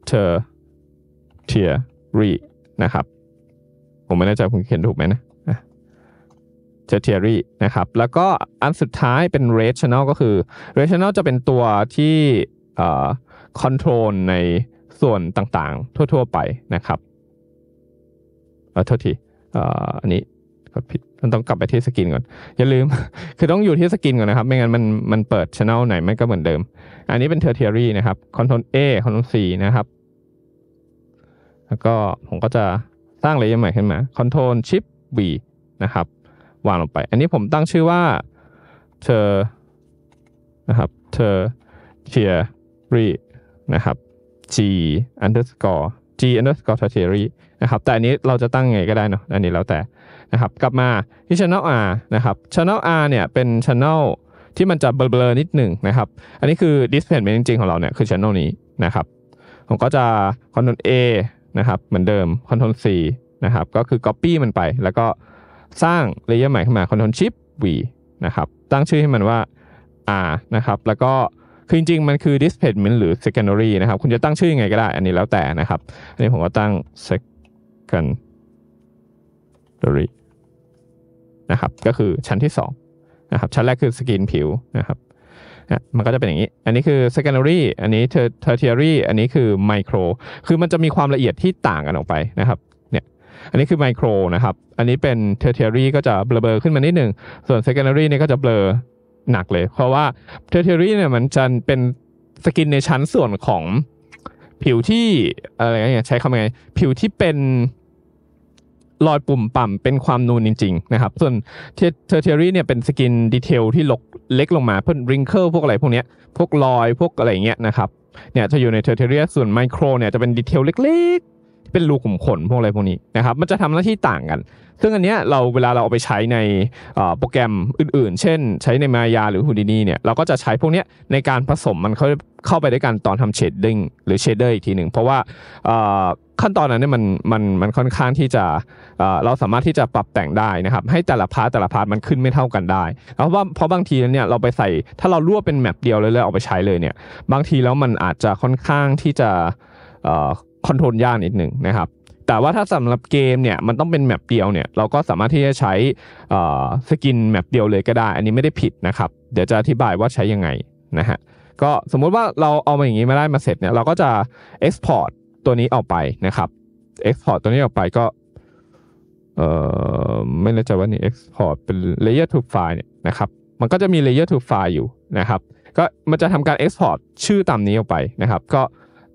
เทอร์เทียรีนะครับ ผมไม่แน่ใจผมเขียนถูกไหมนะเทอร์เทียรีนะครับ แล้วก็อันสุดท้ายเป็นรชชั่น a ลก็คือรชชั่น a ลจะเป็นตัวที่คอนโทรลในส่วนต่างๆ ทั่วๆไปนะครับ เออโทษที อันนี้กดผิดมันต้องกลับไปที่สกินก่อน อย่าลืม คือต้องอยู่ที่สกินก่อนนะครับ ไม่งั้นมันมันเปิดช่องไหน มันก็เหมือนเดิม อันนี้เป็นเทอร์เทียรี่นะครับคอนโทรลอคอนโทรลีนะครับ แล้วก็ผมก็จะสร้างเลเยอร์ใหม่ขึ้นมาคอนโทรลชิปบีนะครับ วางลงไป อันนี้ผมตั้งชื่อว่าเธอนะครับเธอเทียรี่นะครับ g underscore g underscore tertiary นะครับ แต่อันนี้เราจะตั้งไงก็ได้เนาะ อันนี้แล้วแต่ นะครับ กลับมาที่ channel r นะครับ channel r เนี่ยเป็น channel ที่มันจะเบลอๆนิดหนึ่งนะครับ อันนี้คือ displacement จริงๆของเราเนี่ยคือ channel นี้นะครับ ผมก็จะ control a นะครับเหมือนเดิม control c นะครับก็คือ copy มันไป แล้วก็สร้าง layer ใหม่ขึ้นมา control shift v นะครับตั้งชื่อให้มันว่า r นะครับแล้วก็คือจริงๆมันคือ d i s p l a e m e n t หรือ secondary นะครับ คุณจะตั้งชื่อยังไงก็ได้อันนี้แล้วแต่นะครับอันนี้ผมก็ตั้ง secondary นะครับก็คือชั้นที่2นะครับชั้นแรกคือสกินผิวนะครับมันก็จะเป็นอย่างนี้อันนี้คือ secondary อันนี้ tertiary อันนี้คือ micro คือมันจะมีความละเอียดที่ต่างกันออกไปนะครับเนี่ยอันนี้คือ micro นะครับอันนี้เป็น tertiary ก็จะเบลอขึ้นมานิดหนึ่งส่วน secondary นี่ก็จะเบลอหนักเลยเพราะว่าเทอร์เทอรี่เนี่ยมันจะเป็นสกินในชั้นส่วนของผิวที่อะไรเงี้ยใช้คำไง ผิวที่เป็นรอยปุ่มปั่มเป็นความนูนจริงๆนะครับส่วนเทอร์เทอรี่เนี่ยเป็นสกินดีเทลที่ลกเล็กลงมาเพิ่นริงเกิลพวกอะไรพวกเนี้ยพวกรอยพวกอะไรเงี้ยนะครับเนี่ยจะอยู่ในเทอร์เทอรี่ส่วนไมโครเนี่ยจะเป็นดีเทลเล็กที่เป็นรูขุมขนพวกอะไรพวกนี้นะครับมันจะทำหน้าที่ต่างกัน ซึ่งอันเนี้ยเราเวลาเราเอาไปใช้ในโปรแกรมอื่น ๆ เช่น ใช้ในมายาหรือฮูดินีเนี่ยเราก็จะใช้พวกเนี้ยในการผสมมันเข้าเข้าไปด้วยกันตอนทำเชดดิ้งหรือเชเดอร์อีกทีหนึ่งเพราะว่าขั้นตอนนั้นเนี่ยมันมันมันค่อนข้างที่จะเราสามารถที่จะปรับแต่งได้นะครับให้แต่ละพาร์ทแต่ละพาร์ทมันขึ้นไม่เท่ากันได้เพราะว่าเพราะบางทีเนี่ยเราไปใส่ถ้าเรารวบเป็นแมปเดียวเลยเลยเอาไปใช้เลยเนี่ยบางทีแล้วมันอาจจะค่อนข้างที่จะคอนโทรลยากนิดหนึ่งนะครับ แต่ว่าถ้าสำหรับเกมเนี่ยมันต้องเป็นแมปเดียวเนี่ยเราก็สามารถที่จะใช้สกินแมปเดียวเลยก็ได้ อันนี้ไม่ได้ผิดนะครับ เดี๋ยวจะอธิบายว่าใช้ยังไงนะฮะก็สมมุติว่าเราเอามาอย่างนี้มาได้มาเสร็จเนี่ยเราก็จะ export ตัวนี้ออกไปนะครับ export ตัวนี้ออกไปก็เอ่อไม่แน่ใจว่านี่เอ็กซ์พอร์ตเป็นเยอร์ทูไฟล์เนี่ยนะครับมันก็จะมีเเยอร์ทูไฟล์อยู่นะครับก็มันจะทำการ export ชื่อตามนี้ออกไปนะครับ ก็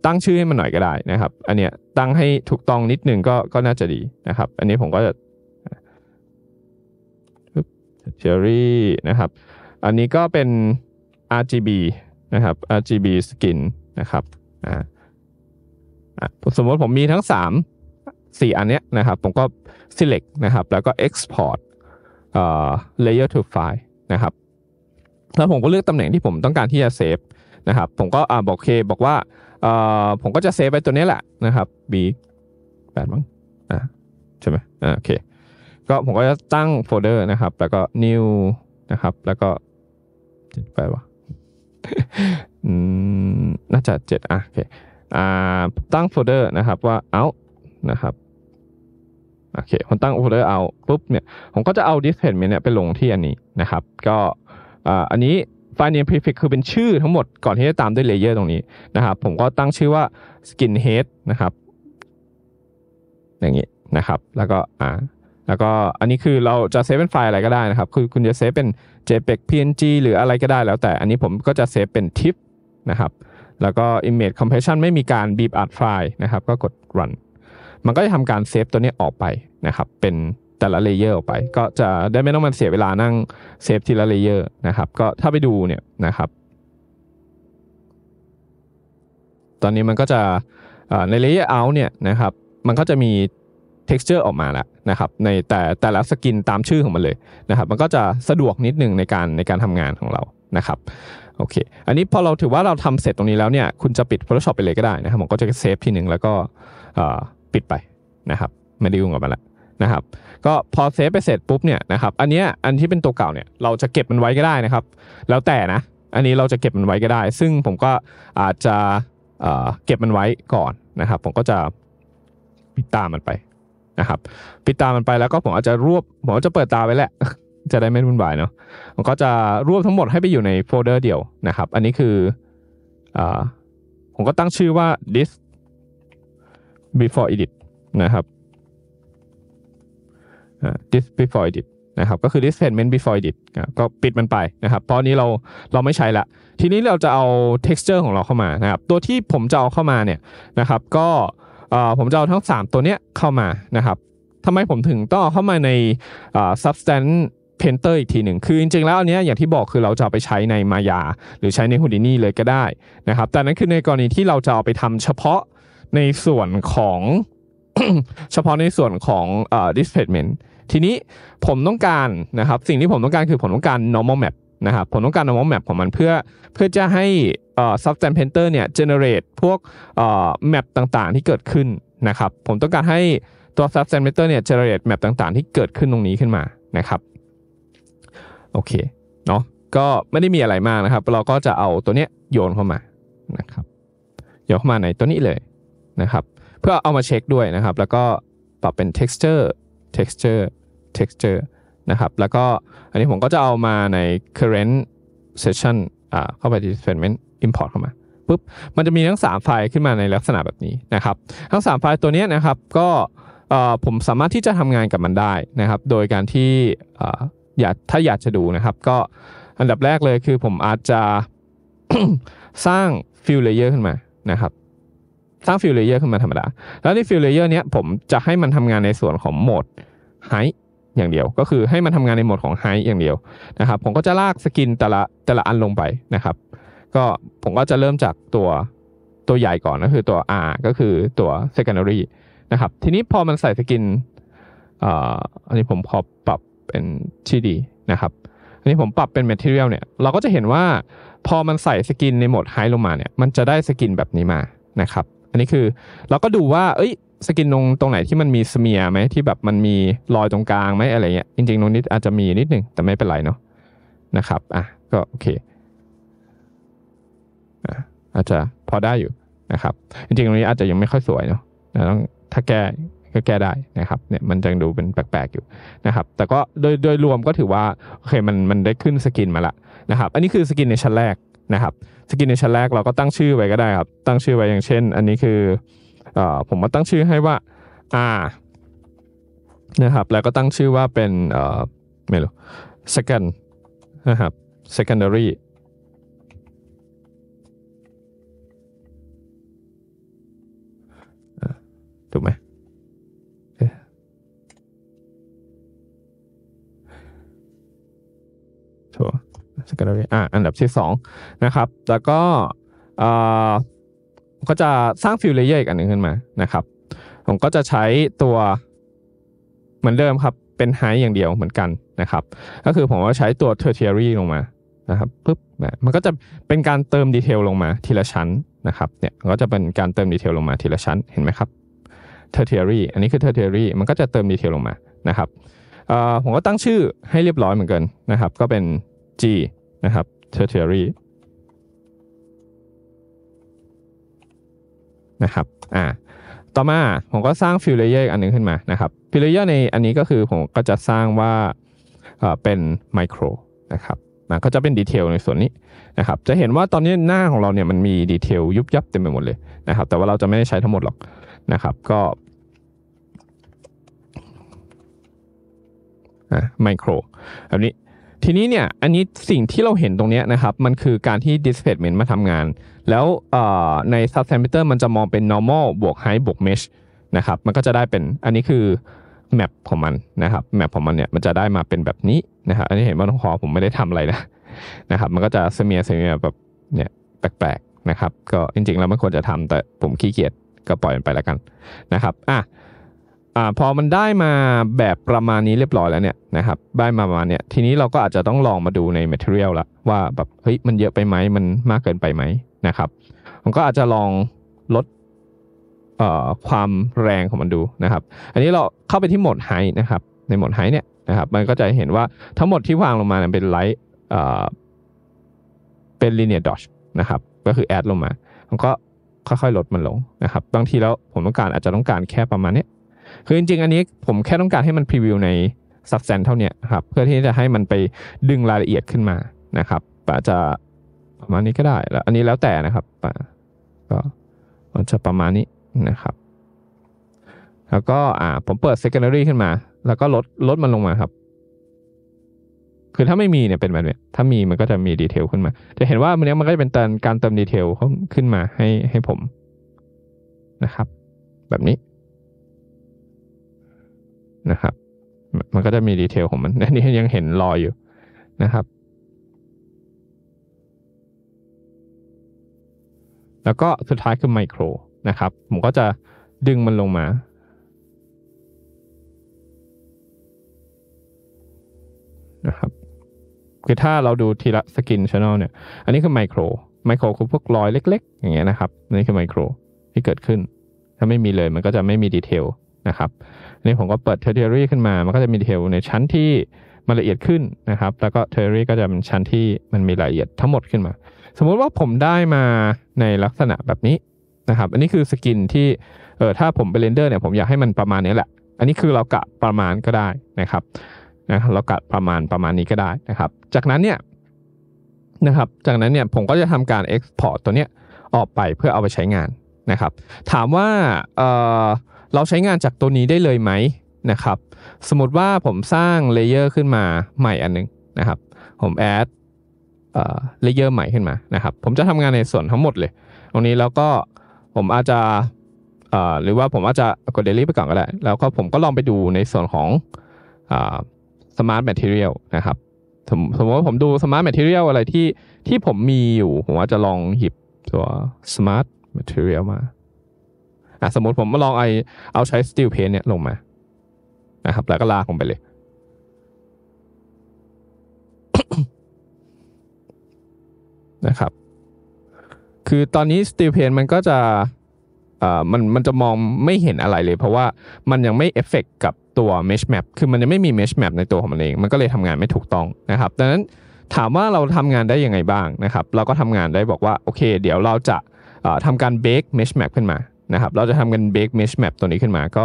ตั้งชื่อให้มันหน่อยก็ได้นะครับ อันเนี้ยตั้งให้ถูกต้องนิดนึงก็ก็น่าจะดีนะครับ อันนี้ผมก็จะเชอรี่นะครับ อันนี้ก็เป็น RGB นะครับ RGB skin นะครับ อ่าสมมติผมมีทั้ง 3 4 อันเนี้ยนะครับ ผมก็ select นะครับ แล้วก็ export เอ่อ layer to file นะครับ แล้วผมก็เลือกตำแหน่งที่ผมต้องการที่จะเซฟนะครับ ผมก็อ่าบอกเคบอกว่าผมก็จะเซฟไปตัวนี้แหละนะครับ b 8มั้งอ่าใช่ไหมอ่าโอเคก็ผมก็จะตั้งโฟลเดอร์นะครับแล้วก็ new นะครับแล้วก็เจ็ดแปดวะอืมน่าจะเจ็ดอ่ะโอเคอ่าตั้งโฟลเดอร์นะครับว่า out นะครับโอเคผมตั้งโฟลเดอร์เอาปุ๊บเนี่ยผมก็จะเอา d i s p l ม y เนี่ยไปลงที่อันนี้นะครับ ก็อันนี้ file name prefix คือเป็นชื่อทั้งหมดก่อนที่จะตามด้วยเลเยอร์ตรงนี้นะครับ ผมก็ตั้งชื่อว่า skin head นะครับ อย่างนี้นะครับแล้วก็อ่าแล้วก็อันนี้คือเราจะเซฟเป็นไฟล์อะไรก็ได้นะครับคือคุณจะเซฟเป็น jpeg png หรืออะไรก็ได้แล้วแต่อันนี้ผมก็จะเซฟเป็น tip นะครับแล้วก็ image compression ไม่มีการบีบอัดไฟล์นะครับก็กด run มันก็จะทำการเซฟตัวนี้ออกไปนะครับเป็นแต่ละเลเยอร์ออกไปก็จะได้ไม่ต้องมาเสียเวลานั่งเซฟทีละเลเยอร์นะครับก็ถ้าไปดูเนี่ยนะครับ ตอนนี้มันก็จะในเลเยอร์เอาเนี่ยนะครับมันก็จะมี texture ออกมาแล้วนะครับในแต่แต่ละสกินตามชื่อของมันเลยนะครับ มันก็จะสะดวกนิดนึงในการในการทำงานของเรานะครับโอเคอันนี้พอเราถือว่าเราทำเสร็จตรงนี้แล้วเนี่ยคุณจะปิด Photoshop ไปเลยก็ได้นะครับผมก็จะเซฟทีหนึ่งแล้วก็ปิดไปนะครับไม่ได้ยุ่งกับมันละนะครับก็พอเซฟไปเสร็จปุ๊บเนี่ยนะครับอันนี้อันที่เป็นตัวเก่าเนี่ยเราจะเก็บมันไว้ก็ได้นะครับ แล้วแต่นะอันนี้เราจะเก็บมันไว้ก็ได้ ซึ่งผมก็อาจจะเก็บมันไว้ก่อนนะครับ ผมก็จะปิดตามันไปนะครับ ปิดตามันไปแล้วก็ผมอาจจะรวบผมจะเปิดตาไว้แหละจะได้ไม่วุ่นวายเนาะผมก็จะรวบทั้งหมดให้ไปอยู่ในโฟลเดอร์เดียวนะครับ อันนี้คืออผมก็ตั้งชื่อว่า this before edit นะครับ this before edit นะครับก็คือ this s e m e n t before edit ก็ปิดมันไปนะครับตอนนี้เราเราไม่ใช้ละทีนี้เราจะเอา texture ของเราเข้ามานะครับตัวที่ผมจะเอาเข้ามาเนี่ยนะครับก็ผมจะเอาทั้ง 3 ตัวเนี้ยเข้ามานะครับทำไมผมถึงต้องเข้ามาใน substance painter อีกทีหนึ่งคือจริงๆแล้วอันนี้อย่างที่บอกคือเราจะไปใช้ในมายาหรือใช้ในฮู u ิ i ี่เลยก็ได้นะครับแต่นั้นคือในกรณีที่เราจะเอาไปทำเฉพาะในส่วนของเฉพาะในส่วนของเอ่อ displacement ทีนี้ผมต้องการนะครับสิ่งที่ผมต้องการคือผมต้องการ normal map นะครับผมต้องการ normal map ของมันเพื่อเพื่อจะให้เอ่อ substance painter เนี่ย generate พวกเอ่อ map ต่างๆ ที่เกิดขึ้นนะครับ ผมต้องการให้ตัว substance painter เนี่ย generate map ต่างๆที่เกิดขึ้นตรงนี้ขึ้นมานะครับโอเคเนาะก็ไม่ได้มีอะไรมากนะครับ เราก็จะเอาตัวเนี้ยโยนเข้ามานะครับโยนเข้ามาในตัวนี้เลยนะครับเพื่อเอามาเช็คด้วยนะครับ แล้วก็ปรับเป็น texture texture texture นะครับแล้วก็อันนี้ผมก็จะเอามาใน current session อ่าเข้าไปท่ e p e r i m e n t import เข้ามาปุ๊บมันจะมีทั้ง 3 ไฟล์ขึ้นมาในลักษณะแบบนี้นะครับ ทั้ง 3 ไฟล์ตัวนี้นะครับ ก็ผมสามารถที่จะทำงานกับมันได้นะครับ โดยการที่อยากถ้าอยากจะดูนะครับ ก็อันดับแรกเลยคือผมอาจจะสร้างฟิลเลเยอร์ขึ้นมานะครับสร้างฟิลเลเยอร์ขึ้นมาธรรมดาแล้วในฟิลเลเยอร์เนี้ยผมจะให้มันทำงานในส่วนของโหมดไฮอย่างเดียว ก็คือให้มันทำงานในโหมดของไฮอย่างเดียวนะครับ ผมก็จะลากสกินแต่ละแต่ละอันลงไปนะครับ ก็ผมก็จะเริ่มจากตัวตัวใหญ่ก่อนก็คือตัว R ก็คือตัว secondary นะครับ ทีนี้พอมันใส่สกินอันนี้ผมขอปรับเป็นีดีนะครับ อันนี้ผมปรับเป็น material เนี่ย เราก็จะเห็นว่าพอมันใส่สกินในโหมดไฮลงมาเนี่ย มันจะได้สกินแบบนี้มานะครับอันนี้คือเราก็ดูว่าเอ้ยสกินตรงตรงไหนที่มันมีเสเมียไหมที่แบบมันมีรอยตรงกลางไหมอะไรเงี้ยจริงๆตรงนี้อาจจะมีนิดนึงแต่ไม่เป็นไรเนาะนะครับอ่ะก็โอเคอาจจะพอได้อยู่นะครับจริงๆตรงนี้อาจจะยังไม่ค่อยสวยเนาะต้องถ้าแก้ก็แก้ได้นะครับเนี่ยมันจังดูเป็นแปลกๆอยู่นะครับ แต่ก็โดยโดยรวมก็ถือว่าโอเคมันมันได้ขึ้นสกินมาละนะครับ อันนี้คือสกินในชั้นแรกนะครับสกินในชั้นแรกเราก็ตั้งชื่อไว้ก็ได้ครับ ตั้งชื่อไว้อย่างเช่นอันนี้คืออผมมาตั้งชื่อให้ว่าอานะครับแล้วก็ตั้งชื่อว่าเป็นไม่รู้ second นะครับ secondary ถูกไหมถูกสแกนดิเนเวียอ่าอันดับที่สองนะครับ แล้วก็เออก็จะสร้างฟิลเลเยอร์อีกอันหนึ่งขึ้นมานะครับ ผมก็จะใช้ตัวเหมือนเดิมครับเป็นไฮอย่างเดียวเหมือนกันนะครับ ก็คือผมก็ใช้ตัวเทอร์เทียรี่ลงมานะครับปุ๊บมันก็จะเป็นการเติมดีเทลลงมาทีละชั้นนะครับเนี่ย ก็จะเป็นการเติมดีเทลลงมาทีละชั้นเห็นไหมครับเทอร์เทียรี่อันนี้คือเทอร์เทียรี่มันก็จะเติมดีเทลลงมานะครับผมก็ตั้งชื่อให้เรียบร้อยเหมือนกันนะครับก็เป็น G นะครับเทอร์เทอรี่นะครับอ่าต่อมา ผมก็สร้างฟิลเลเยอร์อีกอันนึงขึ้นมานะครับฟิลเลเยอร์ในอันนี้ก็คือ ผมก็จะสร้างว่าเป็นไมโครนะครับนะก็จะเป็นดีเทลในส่วนนี้นะครับจะเห็นว่าตอนนี้ หน้าของเราเนี่ยมันมีดีเทลยุบยับเต็มไปหมดเลยนะครับ แต่ว่าเราจะไม่ได้ใช้ทั้งหมดหรอกนะครับก็ไมโครแบบนี้ทีนี้เนี่ย อันนี้สิ่งที่เราเห็นตรงนี้นะครับ มันคือการที่ displacement มาทำงาน แล้วใน s u b s a m p l e r มันจะมองเป็น normal บวก h i g h บวก mesh นะครับ มันก็จะได้เป็น อันนี้คือ map ของมันนะครับ map ของมันเนี่ย มันจะได้มาเป็นแบบนี้นะครับอันนี้เห็นว่าต้องขอผมไม่ได้ทำอะไรนะนะครับ มันก็จะเสมียเสมียแบบเนี่ยแปลกๆนะครับ ก็จริงๆแล้วมันควรจะทำ แต่ผมขี้เกียจก็ปล่อยมันไปแล้วกันนะครับ อ่ะอ่าพอมันได้มาแบบประมาณนี้เรียบร้อยแล้วเนี่ยนะครับได้มาประมาณเนี่ยทีนี้เราก็อาจจะต้องลองมาดูใน Material ละว่าแบบเฮ้ยมันเยอะไปไหมมันมากเกินไปไหมนะครับมันก็อาจจะลองลดเอ่อความแรงของมันดูนะครับอันนี้เราเข้าไปที่โหมดไฮนะครับในโหมดไฮเนี่ยนะครับมันก็จะเห็นว่าทั้งหมดที่วางลงมาเนี่ยเป็นไลท์เอ่อเป็นลีเนียดอชนะครับก็คือแอดลงมามันก็ค่อยๆลดมันลงนะครับบางทีแล้วผมต้องการอาจจะต้องการแค่ประมาณนี้คือจริง ๆ อันนี้ผมแค่ต้องการให้มันพรีวิวในซักแซนเท่านี้ครับ เพื่อที่จะให้มันไปดึงรายละเอียดขึ้นมานะครับอาจจะประมาณนี้ก็ได้แล้วอันนี้แล้วแต่นะครับ ก็จะประมาณนี้นะครับ แล้วก็อ่าผมเปิด secondary ขึ้นมา แล้วก็ลดลดมันลงมาครับ คือถ้าไม่มีเนี่ยเป็นแบบนี้ถ้ามีมันก็จะมีดีเทลขึ้นมาจะเห็นว่ามันนี้มันก็จะเป็นการเติมดีเทลขึ้นมาให้ให้ผมนะครับ แบบนี้นะครับ มันก็จะมีดีเทลของมัน อันนี้ยังเห็นรอยอยู่นะครับ แล้วก็สุดท้ายคือไมโครนะครับ ผมก็จะดึงมันลงมา นะครับ คือถ้าเราดูทีละสกินชานอลเนี่ย อันนี้คือไมโคร ไมโครคือพวกรอยเล็ก ๆ อย่างเงี้ยนะครับนี่คือไมโครที่เกิดขึ้น ถ้าไม่มีเลย มันก็จะไม่มีดีเทลนะครับนี่ผมก็เปิดเทอร์เรี่ขึ้นมา มันก็จะมีเทลในชั้นที่มันละเอียดขึ้นนะครับ แล้วก็เทอร์เรี่ก็จะเป็นชั้นที่มันมีรายละเอียดทั้งหมดขึ้นมา สมมุติว่าผมได้มาในลักษณะแบบนี้นะครับ อันนี้คือสกินที่เออถ้าผมไปเรนเดอร์เนี่ยผมอยากให้มันประมาณนี้แหละ อันนี้คือเรากะประมาณก็ได้นะครับนะเรากะประมาณประมาณนี้ก็ได้นะครับ จากนั้นเนี่ยนะครับ จากนั้นเนี่ยผมก็จะทำการ Export ตัวเนี้ยออกไปเพื่อเอาไปใช้งานนะครับ ถามว่าเอ่อเราใช้งานจากตัวนี้ได้เลยไหมนะครับ สมมติว่าผมสร้างเลเยอร์ขึ้นมาใหม่อันนึงนะครับ ผมแอดเลเยอร์ใหม่ขึ้นมานะครับผมจะทำงานในส่วนทั้งหมดเลย ตรงนี้แล้วก็ผมอาจจะหรือว่าผมอาจจะกดเดลิไปก่อนก็ได้แล้วก็ผมก็ลองไปดูในส่วนของสมาร์ทแมทเทียลนะครับสมสมมติว่าผมดูสมาร์ทแมทเทียลอะไรที่ที่ผมมีอยู่ผมว่าจะลองหยิบตัวสมาร์ทแมทเทียลมาอ่ะสมมติผมมาลองไอเอาใช้สติลเพนเนี่ยลงมา นะครับ แล้วก็ลากลงไปเลย นะครับ คือตอนนี้สติลเพนมันก็จะมันมันจะมองไม่เห็นอะไรเลย เพราะว่ามันยังไม่เอฟเฟกกับตัว mesh map คือมันยังไม่มี mesh map ในตัวของมันเอง มันก็เลยทำงานไม่ถูกต้องนะครับดังนั้นถามว่าเราทำงานได้ยังไงบ้างนะครับ เราก็ทำงานได้บอกว่า โอเค เดี๋ยวเราจะทำการ bake mesh map ขึ้นมานะครับเราจะทำกัน bake mesh map ตัวนี้ขึ้นมาก็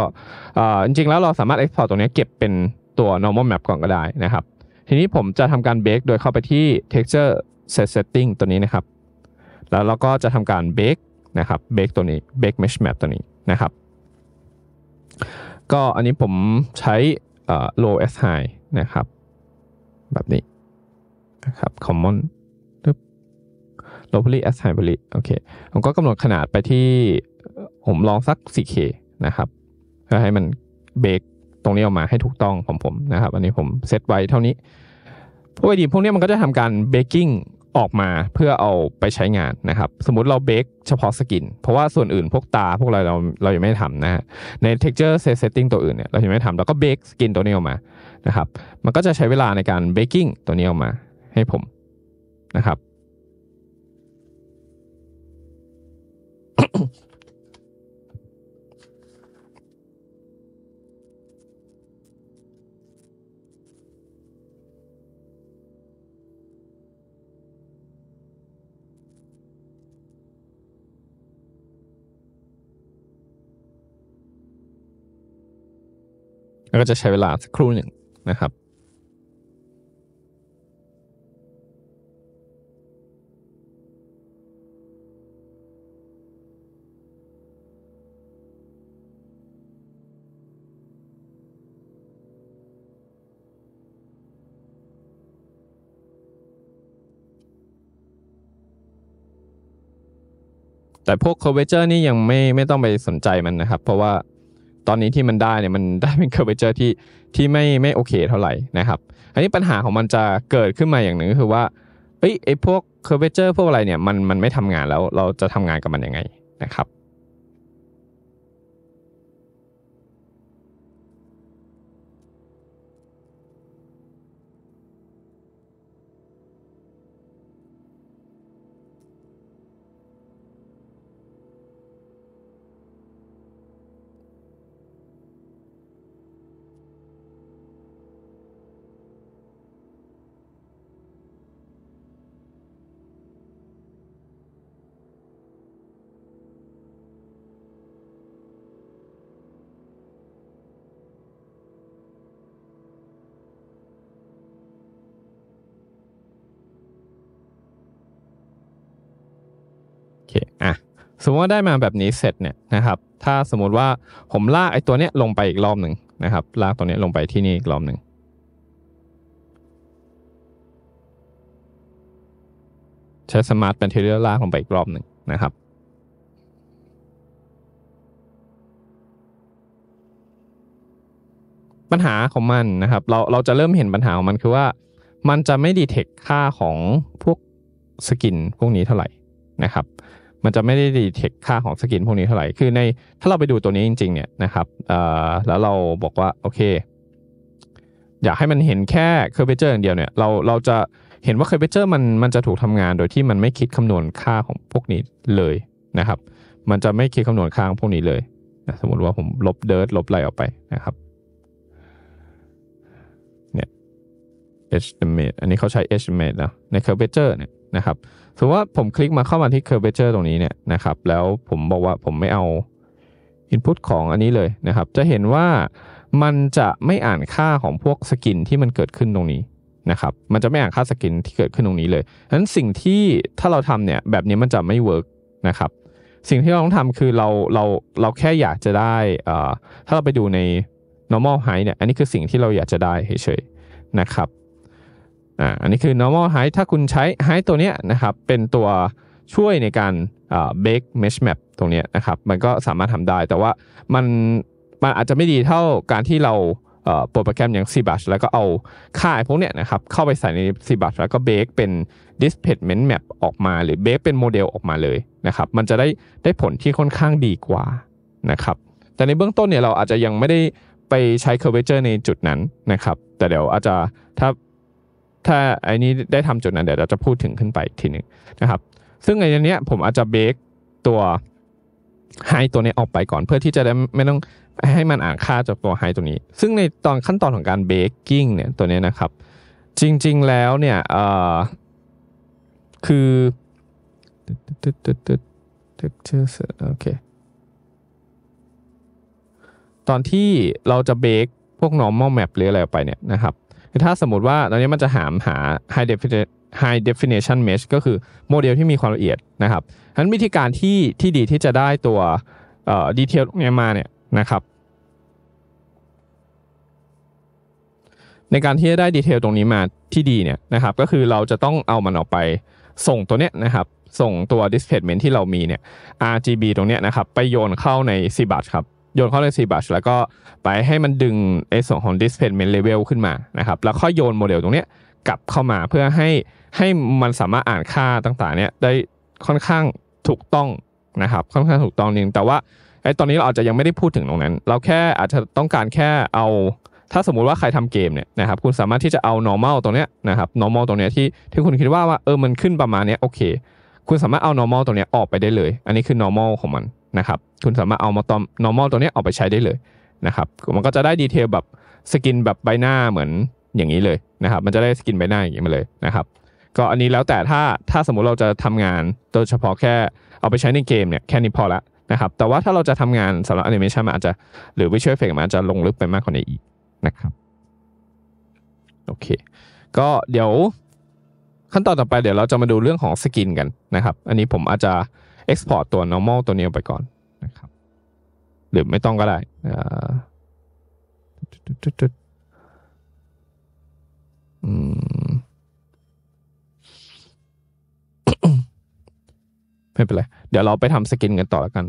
จริงๆแล้วเราสามารถ export ตัวนี้เก็บเป็นตัว normal map ก่อนก็ได้นะครับ ทีนี้ผมจะทำการ bake โดยเข้าไปที่ texture set setting ตัวนี้นะครับ แล้วเราก็จะทำการ bake นะครับ bake ตัวนี้ bake mesh map ตัวนี้นะครับ ก็อันนี้ผมใช้ low as high นะครับ แบบนี้นะครับ common ปึบ low poly as high poly โอเคผมก็กำหนดขนาดไปที่ผมลองสัก 4K นะครับเพื่อให้มันเบรกตรงนี้ออกมาให้ถูกต้องของผมนะครับ อันนี้ผมเซตไว้เท่านี้พวกไอดีพวกนี้มันก็จะทำการเบรกิ้งออกมาเพื่อเอาไปใช้งานนะครับ สมมติเราเบรกเฉพาะสกินเพราะว่าส่วนอื่นพวกตาพวกอะไรเราเรายังไม่ทำนะฮะใน texture set setting ตัวอื่นเนี่ยเรายังไม่ทำเราก็เบรกสกินตัวนี้ออกมานะครับ มันก็จะใช้เวลาในการเบรกิ้งตัวนี้ออกมา ให้ผมนะครับแล้วก็จะใช้เวลาสักครู่หนึ่งนะครับ แต่พวกคอเวเจอร์นี่ยังไม่ไม่ต้องไปสนใจมันนะครับเพราะว่าตอนนี้ที่มันได้เนี่ยมันได้เป็นเคอร์เวเจอร์ที่ที่ไม่ไม่โอเคเท่าไหร่นะครับ อันนี้ปัญหาของมันจะเกิดขึ้นมาอย่างหนึ่งคือว่าเอ้ยไอ้พวกเคอร์เวเจอร์พวกอะไรเนี่ยมันมันไม่ทำงานแล้วเราจะทำงานกับมันยังไงนะครับสมมติว่าได้มาแบบนี้เสร็จเนี่ยนะครับ ถ้าสมมติว่าผมลากไอ้ตัวเนี้ยลงไปอีกรอบหนึ่งนะครับ ลากตัวเนี้ยลงไปที่นี่อีกรอบหนึ่งใช้สมาร์ทแมทเทเรียลลากลงไปอีกรอบหนึ่งนะครับปัญหาของมันนะครับ เราเราจะเริ่มเห็นปัญหาของมันคือว่ามันจะไม่ดีเทคค่าของพวกสกินพวกนี้เท่าไหร่นะครับมันจะไม่ได้ดีเทคค่าของสกินพวกนี้เท่าไหร่ คือในถ้าเราไปดูตัวนี้จริงๆ เนี่ยนะครับ แล้วเราบอกว่าโอเค อยากให้มันเห็นแค่เคอร์เบเจอร์อย่างเดียวเนี่ย เราเราจะเห็นว่าเคอร์เบเจอร์มันมันจะถูกทำงานโดยที่มันไม่คิดคำนวณค่าของพวกนี้เลยนะครับ มันจะไม่คิดคำนวณค่าของพวกนี้เลยนะ สมมติว่าผมลบเดิร์ดลบอะไรออกไปนะครับ เนี่ย estimate อันนี้เขาใช้ estimate นะใน curvature เนี่ยนะครับสมมติว่าผมคลิกมาเข้ามาที่ curvature ตรงนี้เนี่ยนะครับ แล้วผมบอกว่าผมไม่เอา input ของอันนี้เลยนะครับ จะเห็นว่ามันจะไม่อ่านค่าของพวกสกิน ที่มันเกิดขึ้นตรงนี้นะครับ มันจะไม่อ่านค่าสกิน ที่เกิดขึ้นตรงนี้เลยฉะนั้นสิ่งที่ถ้าเราทำเนี่ยแบบนี้มันจะไม่เวิร์กนะครับสิ่งที่เราต้องทำคือ เราเราเราแค่อยากจะได้ ถ้าเราไปดูใน normal height เนี่ยอันนี้คือสิ่งที่เราอยากจะได้เฉยๆนะครับอ่าอันนี้คือ normal height ถ้าคุณใช้ height ตัวเนี้ยนะครับ เป็นตัวช่วยในการอ่า bake mesh map ตรงเนี้ยนะครับ มันก็สามารถทำได้แต่ว่า มันมันอาจจะไม่ดีเท่าการที่เราโปรแกรมอย่าง c b r u s h แล้วก็เอาค่าพวกเนี้ยนะครับ เข้าไปใส่ใน c b r u s h แล้วก็ bake เป็น displacement map ออกมา หรือ bake เป็นโมเดลออกมาเลยนะครับ มันจะได้ได้ผลที่ค่อนข้างดีกว่านะครับ แต่ในเบื้องต้นเนี่ยเราอาจจะยังไม่ได้ไปใช้ curvature ในจุดนั้นนะครับ แต่เดี๋ยวอาจจะถ้าถ้าไอ้นี้ได้ทำจุดนั้นเดี๋ยวเราจะพูดถึงขึ้นไปทีหนึ่งนะครับ ซึ่งในนี้ผมอาจจะเบรกตัวไฮตัวนี้ออกไปก่อน เพื่อที่จะได้ไม่ต้องให้มันอ่านค่าจากตัวไฮตัวนี้ ซึ่งในตอนขั้นตอนของการเบรกกิ้งเนี่ยตัวนี้นะครับ จริงๆแล้วเนี่ยเอ่อคือโอเคตอนที่เราจะเบรกพวก normal map หรืออะไรไปเนี่ยนะครับคือถ้าสมมติว่าตอนนี้มันจะหามหา high definition high definition mesh ก็คือ โมเดลที่มีความละเอียดนะครับฉะนั้นวิธีการที่ที่ดีที่จะได้ตัวดีเทลตรงนี้มาเนี่ยนะครับในการที่จะได้ดีเทลตรงนี้มาที่ดีเนี่ยนะครับก็คือเราจะต้องเอามันออกไปส่งตัวเนี้ยนะครับ ส่งตัว displacement ที่เรามีเนี่ย RGB ตรงเนี้ยนะครับไปโยนเข้าใน c b u s ครับโยนเข้าใน c b บ u s แล้วก็ไปให้มันดึงไอ้ส่วนของ displacement level ขึ้นมา นะครับ แล้วค่อยโยนโมเดลตรงเนี้ยกลับเข้ามาเพื่อให้ให้มันสามารถอ่านค่าต่างๆ เนี้ยได้ค่อนข้างถูกต้องนะครับ ค่อนข้างถูกต้องนึงแต่ว่าไอ้ตอนนี้เราอาจจะยังไม่ได้พูดถึงตรงนั้น เราแค่อาจจะต้องการแค่เอา ถ้าสมมุติว่าใครทำเกมเนี่ยนะครับ คุณสามารถที่จะเอา normal ตรงเนี้ยนะครับ normal ตรงเนี้ยที่ที่คุณคิดว่าว่าเออ มันขึ้นประมาณเนี้ยโอเค คุณสามารถเอา normal ตรงเนี้ยออกไปได้เลย อันนี้คือ normal ของมันนะครับคุณสามารถเอามาตอม normal ตัวนี้ออกไปใช้ได้เลยนะครับมันก็จะได้ดีเทลแบบสกิน แบบใบหน้าเหมือนอย่างนี้เลยนะครับ มันจะได้สกินใบหน้าอย่างนี้มาเลยนะครับก็อันนี้แล้วแต่ถ้าถ้าสมมุติเราจะทำงานโดยเฉพาะแค่เอาไปใช้ในเกมเนี่ยแค่นี้พอละนะครับแต่ว่าถ้าเราจะทำงานสำหรับแอนิเมชันมันอาจจะหรือวิชวลเอฟเฟกต์มันอาจจะลงลึกไปมากกว่านี้อีกนะครับโอเคก็เดี๋ยวขั้นตอนต่อไปเดี๋ยวเราจะมาดูเรื่องของสกินกันนะครับ อันนี้ผมอาจจะ export ตัว normal ตัวนี้ออกไปก่อนนะครับ หรือไม่ต้องก็ได้อืมไม่เป็นไรเดี๋ยวเราไปทำสกินกันต่อแล้วกัน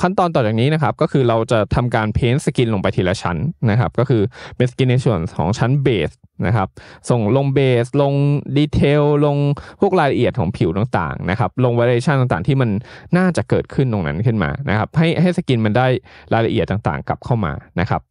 ขั้นตอนต่อจากนี้นะครับก็คือเราจะทำการเพ้นสกิน ลงไปทีละชั้นนะครับก็คือเป็นสกินในส่วนของชั้นเบสนะครับส่งลงเบส ลงดีเทลลงพวกรายละเอียดของผิวต่างๆนะครับลงวาเลชันต่างๆที่มันน่าจะเกิดขึ้นตรงนั้นขึ้นมานะครับให้ให้สกินมันได้รายละเอียดต่างๆกลับเข้ามานะครับ